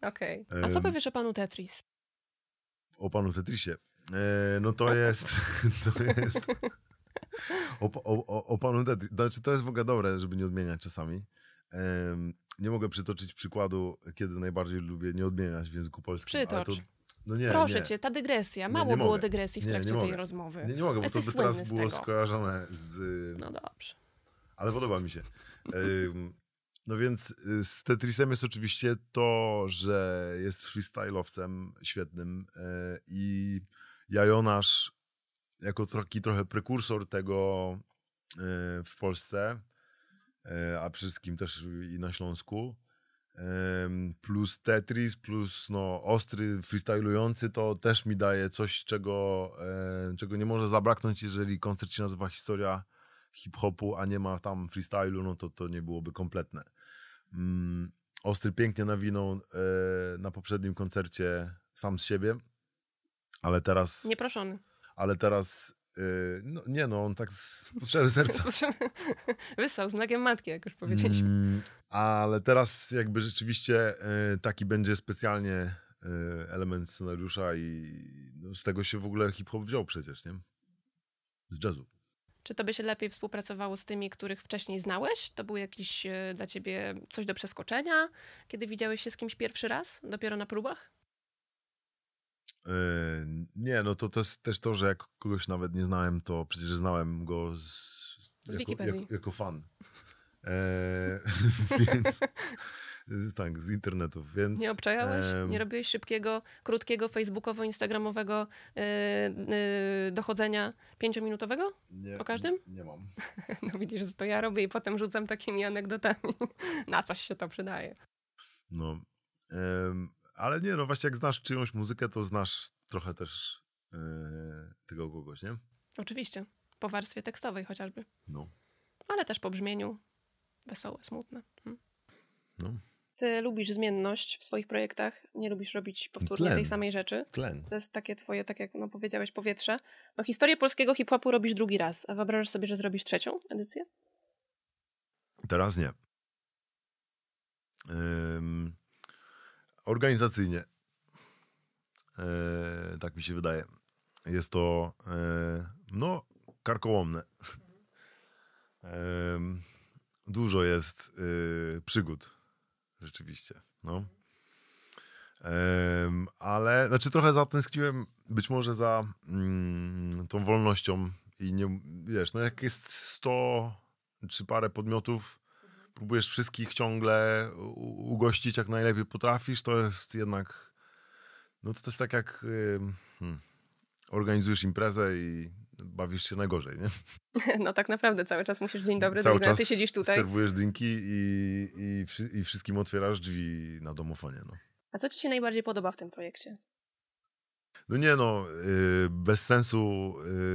No. Okej. Okay. A co powiesz o panu Tetris?
O panu Tetrisie? E, no to jest... *laughs* to jest... O, o, o, panu Tetris. Znaczy, to jest w ogóle dobre, żeby nie odmieniać czasami nie mogę przytoczyć przykładu, kiedy najbardziej lubię nie odmieniać w języku polskim. Przytocz. To, no nie, Proszę nie. cię, ta dygresja. Mało nie, było dygresji w trakcie tej rozmowy. Nie, nie mogę, bo to by teraz było skojarzone z... Y, no dobrze. Ale podoba mi się. No więc y, z Tetrisem jest oczywiście to, że jest freestyle'owcem świetnym y, i Jajonasz jako taki trochę prekursor tego w Polsce E, a przede wszystkim też i na Śląsku. Plus Tetris, plus no, ostry, freestylujący, to też mi daje coś, czego, e, czego nie może zabraknąć, jeżeli koncert się nazywa Historia Hip-Hopu, a nie ma tam freestylu, no to to nie byłoby kompletne. Mm, ostry pięknie nawinął e, na poprzednim koncercie sam z siebie, ale teraz... Nieproszony. Ale teraz Yy, no, nie no, on tak z potrzeby serca.
wysał *laughs* z znakiem matki, jak już powiedzieliśmy. Mm,
ale teraz jakby rzeczywiście yy, taki będzie specjalnie yy, element scenariusza i no, z tego się w ogóle hip-hop wziął przecież, nie? Z jazzu.
Czy to by się lepiej współpracowało z tymi, których wcześniej znałeś? To był jakiś dla ciebie coś do przeskoczenia, kiedy widziałeś się z kimś pierwszy raz, dopiero na próbach?
Nie, no to, to jest też to, że jak kogoś nawet nie znałem, to przecież znałem go z, z jako, jako, fan. *laughs* E, *laughs* więc tak, z internetów, więc... Nie obczajałeś? nie
robiłeś szybkiego, krótkiego, facebookowo-instagramowego yy, yy, dochodzenia pięciominutowego? Nie, o każdym? Nie, nie mam. *laughs* no widzisz, to ja robię i potem rzucam takimi anegdotami. Na coś się to przydaje.
No, ale nie, no właśnie jak znasz czyjąś muzykę, to znasz trochę też yy, tego kogoś, nie?
Oczywiście. Po warstwie tekstowej chociażby. No. Ale też po brzmieniu. Wesołe, smutne. Hmm. No. Ty lubisz zmienność w swoich projektach, nie lubisz robić powtórnie Tlen. tej samej rzeczy. Tlen. To jest takie twoje, tak jak no, powiedziałeś, powietrze. No historię polskiego hip-hopu robisz drugi raz, a wyobrażasz sobie, że zrobisz trzecią edycję?
Teraz nie. Um, Organizacyjnie. E, tak mi się wydaje. Jest to e, no, karkołomne. *laughs* E, dużo jest y, przygód. Rzeczywiście. No. ale, znaczy trochę zatęskniłem być może za mm, tą wolnością i nie, wiesz, no jak jest 100 czy parę podmiotów, próbujesz wszystkich ciągle ugościć jak najlepiej potrafisz, to jest jednak, no to, to jest tak jak hmm, organizujesz imprezę i bawisz się najgorzej, nie?
*laughs* No tak naprawdę, cały czas musisz dzień dobry, cały czas ty siedzisz tutaj. serwujesz
drinki i, i, i wszystkim otwierasz drzwi na domofonie, no.
A co ci się najbardziej podoba w tym projekcie?
No nie no, y, bez sensu.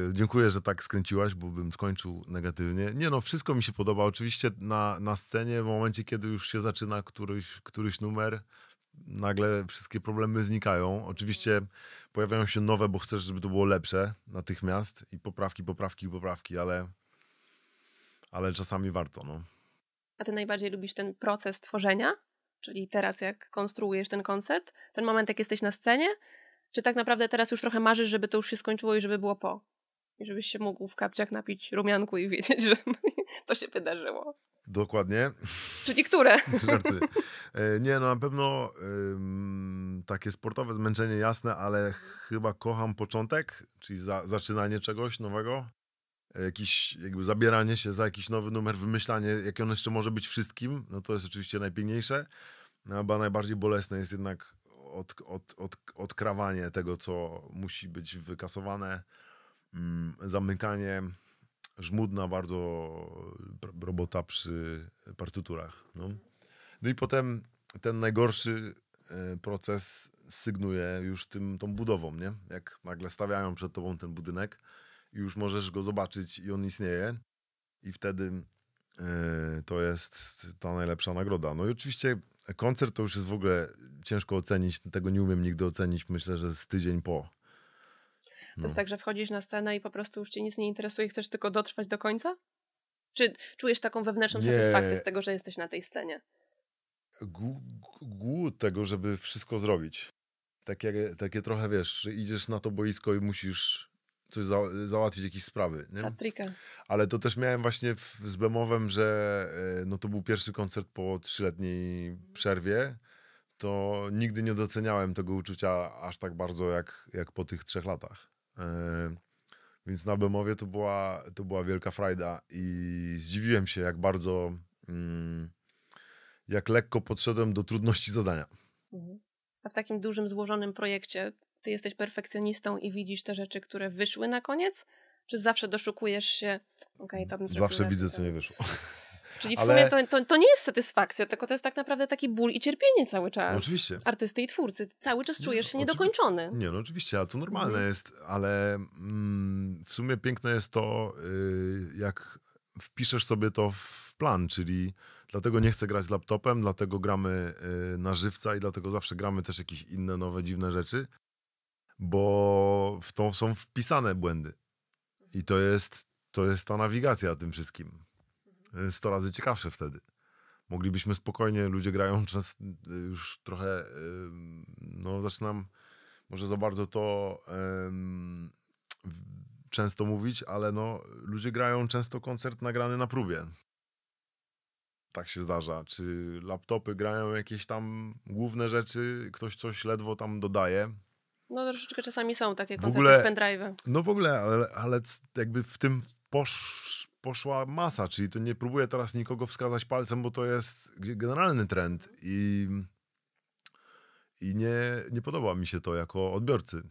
Y, dziękuję, że tak skręciłaś, bo bym skończył negatywnie. Nie no, wszystko mi się podoba. Oczywiście na, na scenie, w momencie, kiedy już się zaczyna któryś, któryś numer, nagle wszystkie problemy znikają. Oczywiście pojawiają się nowe, bo chcesz, żeby to było lepsze natychmiast i poprawki, poprawki, poprawki, ale, ale czasami warto. No.
A ty najbardziej lubisz ten proces tworzenia? Czyli teraz, jak konstruujesz ten koncert, ten moment, jak jesteś na scenie, czy tak naprawdę teraz już trochę marzysz, żeby to już się skończyło i żeby było po? I żebyś się mógł w kapciach napić rumianku i wiedzieć, *laughs* że to się wydarzyło.
Dokładnie.
Czy niektóre. *laughs* Żarty.
E, nie, no na pewno ym, takie sportowe zmęczenie jasne, ale chyba kocham początek, czyli za, zaczynanie czegoś nowego. E, jakiś, jakby zabieranie się za jakiś nowy numer, wymyślanie, jakie on jeszcze może być wszystkim, no to jest oczywiście najpiękniejsze. No, chyba najbardziej bolesne jest jednak od, od, od, odkrawanie tego, co musi być wykasowane, mm, zamykanie, żmudna bardzo robota przy partyturach. No, no i potem ten najgorszy e, proces sygnuje już tym, tą budową, nie? Jak nagle stawiają przed tobą ten budynek i już możesz go zobaczyć i on istnieje i wtedy yy, to jest ta najlepsza nagroda. No i oczywiście Koncert to już jest w ogóle ciężko ocenić, tego nie umiem nigdy ocenić, myślę, że z tydzień po. No.
To jest no. tak, że wchodzisz na scenę i po prostu już cię nic nie interesuje, chcesz tylko dotrwać do końca? Czy czujesz taką wewnętrzną nie. satysfakcję z tego, że jesteś na tej scenie?
Głód tego, żeby wszystko zrobić. Takie, takie trochę, wiesz, idziesz na to boisko i musisz coś za, załatwić, jakieś sprawy. Nie? Patryka. Ale to też miałem właśnie w, z Bemowem, że e, no to był pierwszy koncert po trzyletniej przerwie. To nigdy nie doceniałem tego uczucia aż tak bardzo jak, jak po tych trzech latach. E, więc na Bemowie to była, to była wielka frajda i zdziwiłem się, jak bardzo, mm, jak lekko podszedłem do trudności zadania.
Mhm. A w takim dużym, złożonym projekcie ty jesteś perfekcjonistą i widzisz te rzeczy, które wyszły na koniec? Czy zawsze doszukujesz się, okay, tam Zawsze widzę, co nie wyszło. *laughs*
Czyli w Ale... sumie to,
to, to, nie jest satysfakcja, tylko to jest tak naprawdę taki ból i cierpienie cały czas. No oczywiście. Artysty i twórcy. Cały czas czujesz no, się niedokończony.
Nie, no oczywiście, ale to mhm. normalne jest, ale mm, w sumie piękne jest to, yy, jak wpiszesz sobie to w plan, czyli dlatego nie chcę grać z laptopem, dlatego gramy yy, na żywca i dlatego zawsze gramy też jakieś inne, nowe, dziwne rzeczy, bo w to są wpisane błędy. I to jest, to jest ta nawigacja tym wszystkim. 100 razy ciekawsze wtedy. Moglibyśmy spokojnie, ludzie grają *laughs* czas, już trochę, no zaczynam może za bardzo to um, często mówić, ale no ludzie grają często koncert nagrany na próbie. Tak się zdarza. Czy laptopy grają jakieś tam główne rzeczy, ktoś coś ledwo tam dodaje,
no troszeczkę czasami są takie koncerty ogóle, z pendrive'em.
No w ogóle, ale, ale jakby w tym posz, poszła masa, czyli to nie próbuję teraz nikogo wskazać palcem, bo to jest generalny trend i, i nie, nie podoba mi się to jako odbiorcy.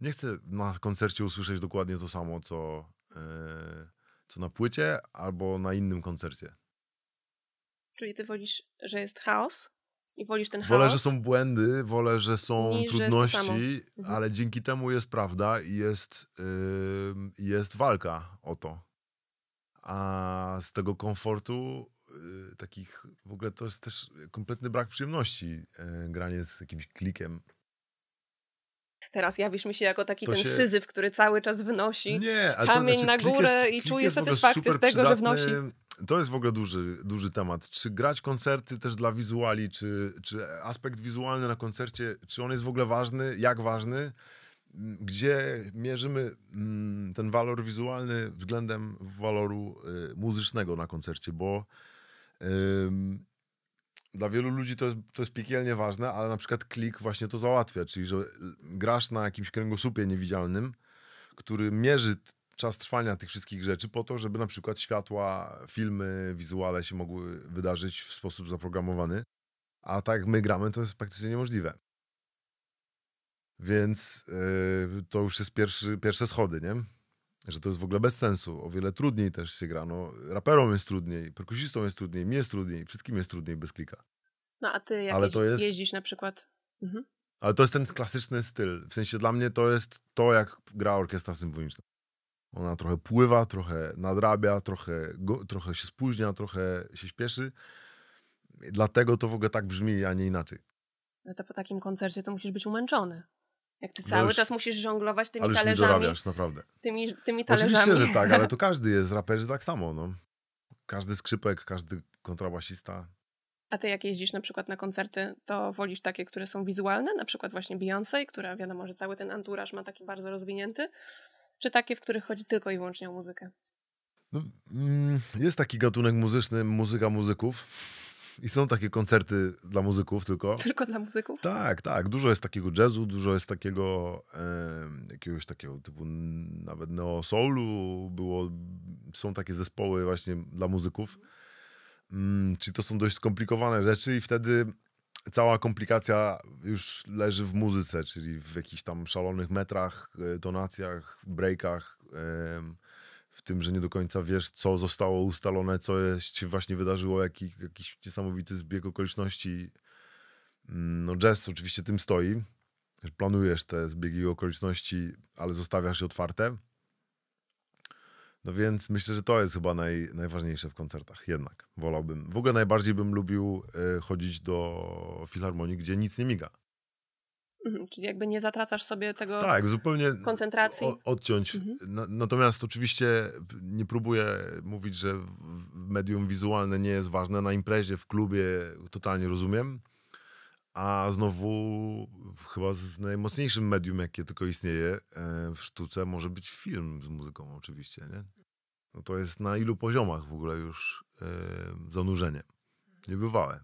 Nie chcę na koncercie usłyszeć dokładnie to samo, co, yy, co na płycie albo na innym koncercie.
Czyli ty wolisz, że jest chaos, i wolisz ten chaos? Wolę, że są
błędy, wolę, że są I trudności, że mhm. ale dzięki temu jest prawda i jest, yy, jest walka o to. A z tego komfortu yy, takich, w ogóle to jest też kompletny brak przyjemności yy, granie z jakimś klikiem.
Teraz jawisz mi się jako taki to ten się... syzyf, który cały czas wynosi nie, kamień to, znaczy, na górę jest, i czuje satysfakcję z tego, że wnosi.
To jest w ogóle duży, duży temat. Czy grać koncerty też dla wizuali, czy, czy aspekt wizualny na koncercie, czy on jest w ogóle ważny, jak ważny? Mm, gdzie mierzymy mm, ten walor wizualny względem waloru y, muzycznego na koncercie, bo ym, dla wielu ludzi to jest, to jest piekielnie ważne, ale na przykład klik właśnie to załatwia, czyli że y, grasz na jakimś kręgosłupie niewidzialnym, który mierzy czas trwania tych wszystkich rzeczy po to, żeby na przykład światła, filmy, wizuale się mogły wydarzyć w sposób zaprogramowany, a tak jak my gramy, to jest praktycznie niemożliwe. Więc yy, to już jest pierwszy, pierwsze schody, nie? Że to jest w ogóle bez sensu. O wiele trudniej też się gra. No, raperom jest trudniej, perkusistom jest trudniej, mi jest trudniej, wszystkim jest trudniej bez klika. No a ty jak Ale jeździ, jest...
jeździsz na przykład... Mhm.
Ale to jest ten klasyczny styl. W sensie dla mnie to jest to, jak gra orkiestra symfoniczna. Ona trochę pływa, trochę nadrabia, trochę, go, trochę się spóźnia, trochę się śpieszy. Dlatego to w ogóle tak brzmi, a nie inaczej.
No to po takim koncercie to musisz być umęczony. Jak ty no cały no już, czas musisz żonglować tymi ale talerzami. Ale dorabiasz, naprawdę.
Tymi, tymi talerzami. Oczywiście, że tak, ale to *laughs* każdy jest, raperzy tak samo, no. Każdy skrzypek, każdy kontrabasista.
A ty jak jeździsz na przykład na koncerty, to wolisz takie, które są wizualne, na przykład właśnie Beyoncé, która wiadomo, że cały ten anturaż ma taki bardzo rozwinięty, czy takie, w których chodzi tylko i wyłącznie o muzykę?
No, mm, jest taki gatunek muzyczny, muzyka muzyków. I są takie koncerty dla muzyków tylko. Tylko dla muzyków? Tak, tak. Dużo jest takiego jazzu, dużo jest takiego e, jakiegoś takiego typu nawet neo-soulu. Było, są takie zespoły właśnie dla muzyków. Mm, czyli to są dość skomplikowane rzeczy i wtedy cała komplikacja już leży w muzyce, czyli w jakichś tam szalonych metrach, donacjach, e, breakach, w tym, że nie do końca wiesz, co zostało ustalone, co się właśnie wydarzyło, jaki, jakiś niesamowity zbieg okoliczności. Mm, no jazz oczywiście tym stoi, planujesz te zbiegi okoliczności, ale zostawiasz je otwarte. No więc myślę, że to jest chyba naj, najważniejsze w koncertach. Jednak wolałbym. W ogóle najbardziej bym lubił y, chodzić do filharmonii, gdzie nic nie miga.
Mhm, czyli jakby nie zatracasz sobie tego tak, zupełnie koncentracji. O,
odciąć. Mhm. natomiast oczywiście nie próbuję mówić, że medium wizualne nie jest ważne. Na imprezie, w klubie totalnie rozumiem. A znowu chyba z najmocniejszym medium, jakie tylko istnieje y, w sztuce, może być film z muzyką oczywiście, nie? No to jest na ilu poziomach w ogóle już zanurzenie. Niebywałe.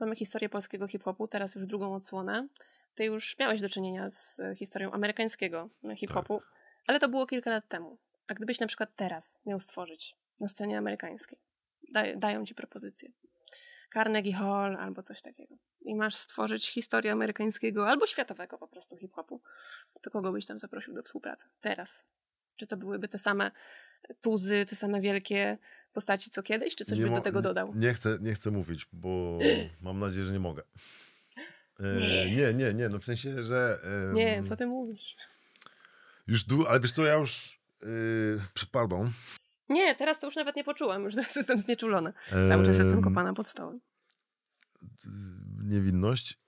Mamy historię polskiego hip-hopu, teraz już drugą odsłonę. Ty już miałeś do czynienia z e, historią amerykańskiego e, hip-hopu, tak. ale to było kilka lat temu. A gdybyś na przykład teraz miał stworzyć na scenie amerykańskiej, daj, dają ci propozycję. Carnegie Hall albo coś takiego. I masz stworzyć historię amerykańskiego albo światowego po prostu hip-hopu. To kogo byś tam zaprosił do współpracy? Teraz. Czy to byłyby te same tuzy, te same wielkie postaci co kiedyś, czy coś nie by do tego dodał?
Nie chcę, nie chcę mówić, bo *gasps* mam nadzieję, że nie mogę. E, nie. nie, nie, nie, no w sensie, że... E, nie, co ty mówisz? Już du, ale wiesz co, ja już... E, pardon.
Nie, teraz to już nawet nie poczułam, już teraz jestem znieczulona. Cały czas jestem kopana pod stołem.
Niewinność.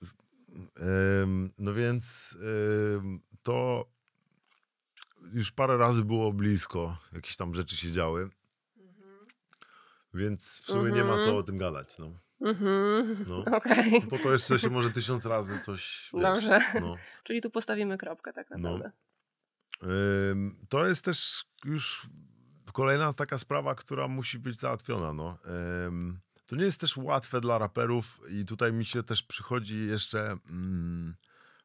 No więc to już parę razy było blisko, jakieś tam rzeczy się działy. Więc w sumie nie ma co mhm. o tym gadać. No. Mhm. no. *laughs* okay. Po to jeszcze się może tysiąc razy coś. Wiesz, Dobrze. No.
*laughs* Czyli tu postawimy kropkę, tak no. naprawdę.
No. Ym, to jest też już kolejna taka sprawa, która musi być załatwiona. No. Ym, to nie jest też łatwe dla raperów, i tutaj mi się też przychodzi jeszcze. Mm,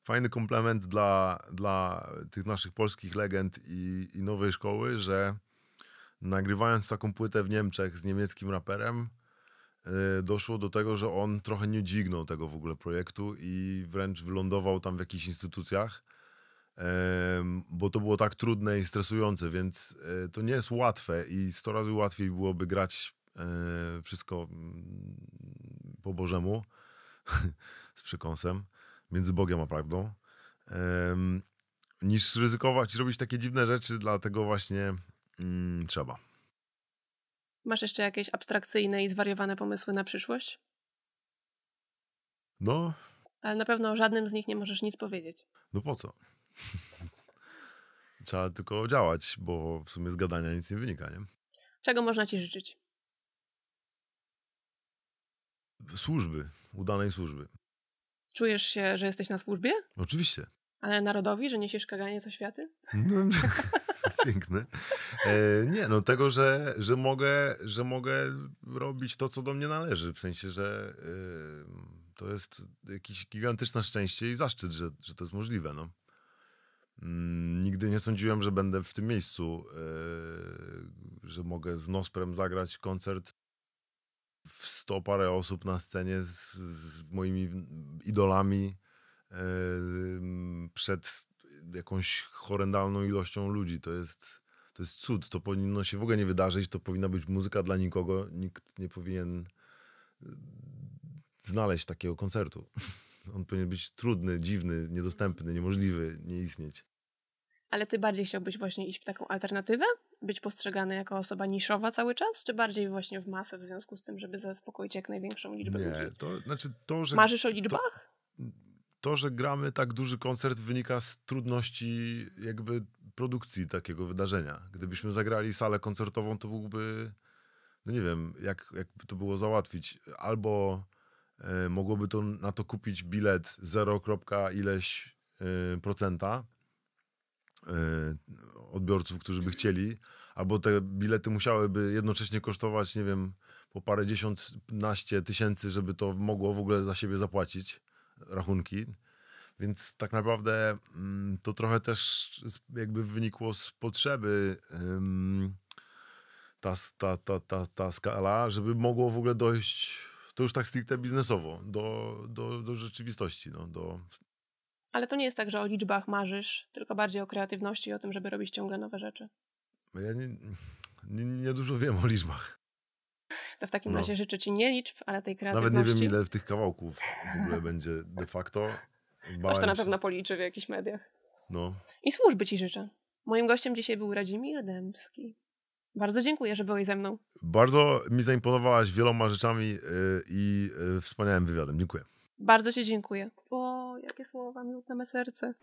fajny komplement dla, dla tych naszych polskich legend i, i nowej szkoły, że nagrywając taką płytę w Niemczech z niemieckim raperem, yy, doszło do tego, że on trochę nie dźwignął tego w ogóle projektu i wręcz wylądował tam w jakichś instytucjach, yy, bo to było tak trudne i stresujące, więc yy, to nie jest łatwe i 100 razy łatwiej byłoby grać y, wszystko mm, po Bożemu *laughs* z przekąsem między Bogiem a prawdą, niż ryzykować i robić takie dziwne rzeczy, dlatego właśnie mm, trzeba.
Masz jeszcze jakieś abstrakcyjne i zwariowane pomysły na przyszłość? No. Ale na pewno o żadnym z nich nie możesz nic powiedzieć.
No po co? *laughs* Trzeba tylko działać, bo w sumie z gadania nic nie wynika, nie?
Czego można ci życzyć?
Służby, udanej służby.
Czujesz się, że jesteś na służbie? Oczywiście. Ale narodowi, że niesiesz kaganiec oświaty?
No, no *laughs* piękne. E, nie, no tego, że, że, mogę, że mogę robić to, co do mnie należy. W sensie, że e, to jest jakieś gigantyczne szczęście i zaszczyt, że, że to jest możliwe. No. Mm, nigdy nie sądziłem, że będę w tym miejscu, e, że mogę z Nosprem zagrać koncert w sto parę osób na scenie z, z moimi idolami yy, przed jakąś horrendalną ilością ludzi. To jest, to jest cud. To powinno się w ogóle nie wydarzyć. To powinna być muzyka dla nikogo. Nikt nie powinien e, znaleźć takiego koncertu. *laughs* On powinien być trudny, dziwny, niedostępny, niemożliwy, nie istnieć.
Ale ty bardziej chciałbyś właśnie iść w taką alternatywę? być postrzegany jako osoba niszowa cały czas, czy bardziej właśnie w masę w związku z tym, żeby zaspokoić jak największą liczbę nie,
ludzi? To, znaczy to, że, Marzysz o liczbach? To, to, że gramy tak duży koncert wynika z trudności jakby produkcji takiego wydarzenia. Gdybyśmy zagrali salę koncertową, to byłby, no nie wiem, jak, jak to było załatwić. Albo y, mogłoby to na to kupić bilet 0, ileś y, procenta, E, odbiorców, którzy by chcieli, albo te bilety musiałyby jednocześnie kosztować, nie wiem, po parę dziesiąt, naście tysięcy, żeby to mogło w ogóle za siebie zapłacić rachunki. Więc tak naprawdę mm, to trochę też jakby wynikło z potrzeby ta, ta, ta, ta, ta skala, żeby mogło w ogóle dojść, to już tak stricte biznesowo, do, do, do rzeczywistości, no, do
ale to nie jest tak, że o liczbach marzysz, tylko bardziej o kreatywności i o tym, żeby robić ciągle nowe rzeczy.
No ja nie, nie, nie dużo wiem o liczbach.
To w takim no. razie życzę ci nie liczb, ale tej kreatywności. Nawet nie wiem, ile w tych kawałków w ogóle
będzie de facto. Aż to na pewno
policzy w jakichś mediach. No. I służby ci życzę. Moim gościem dzisiaj był Radzimir Dębski. Bardzo dziękuję, że byłeś ze mną.
Bardzo mi zaimponowałaś wieloma rzeczami y, i y, wspaniałym wywiadem. Dziękuję.
Bardzo ci dziękuję. Bo jakie słowa miód na serce.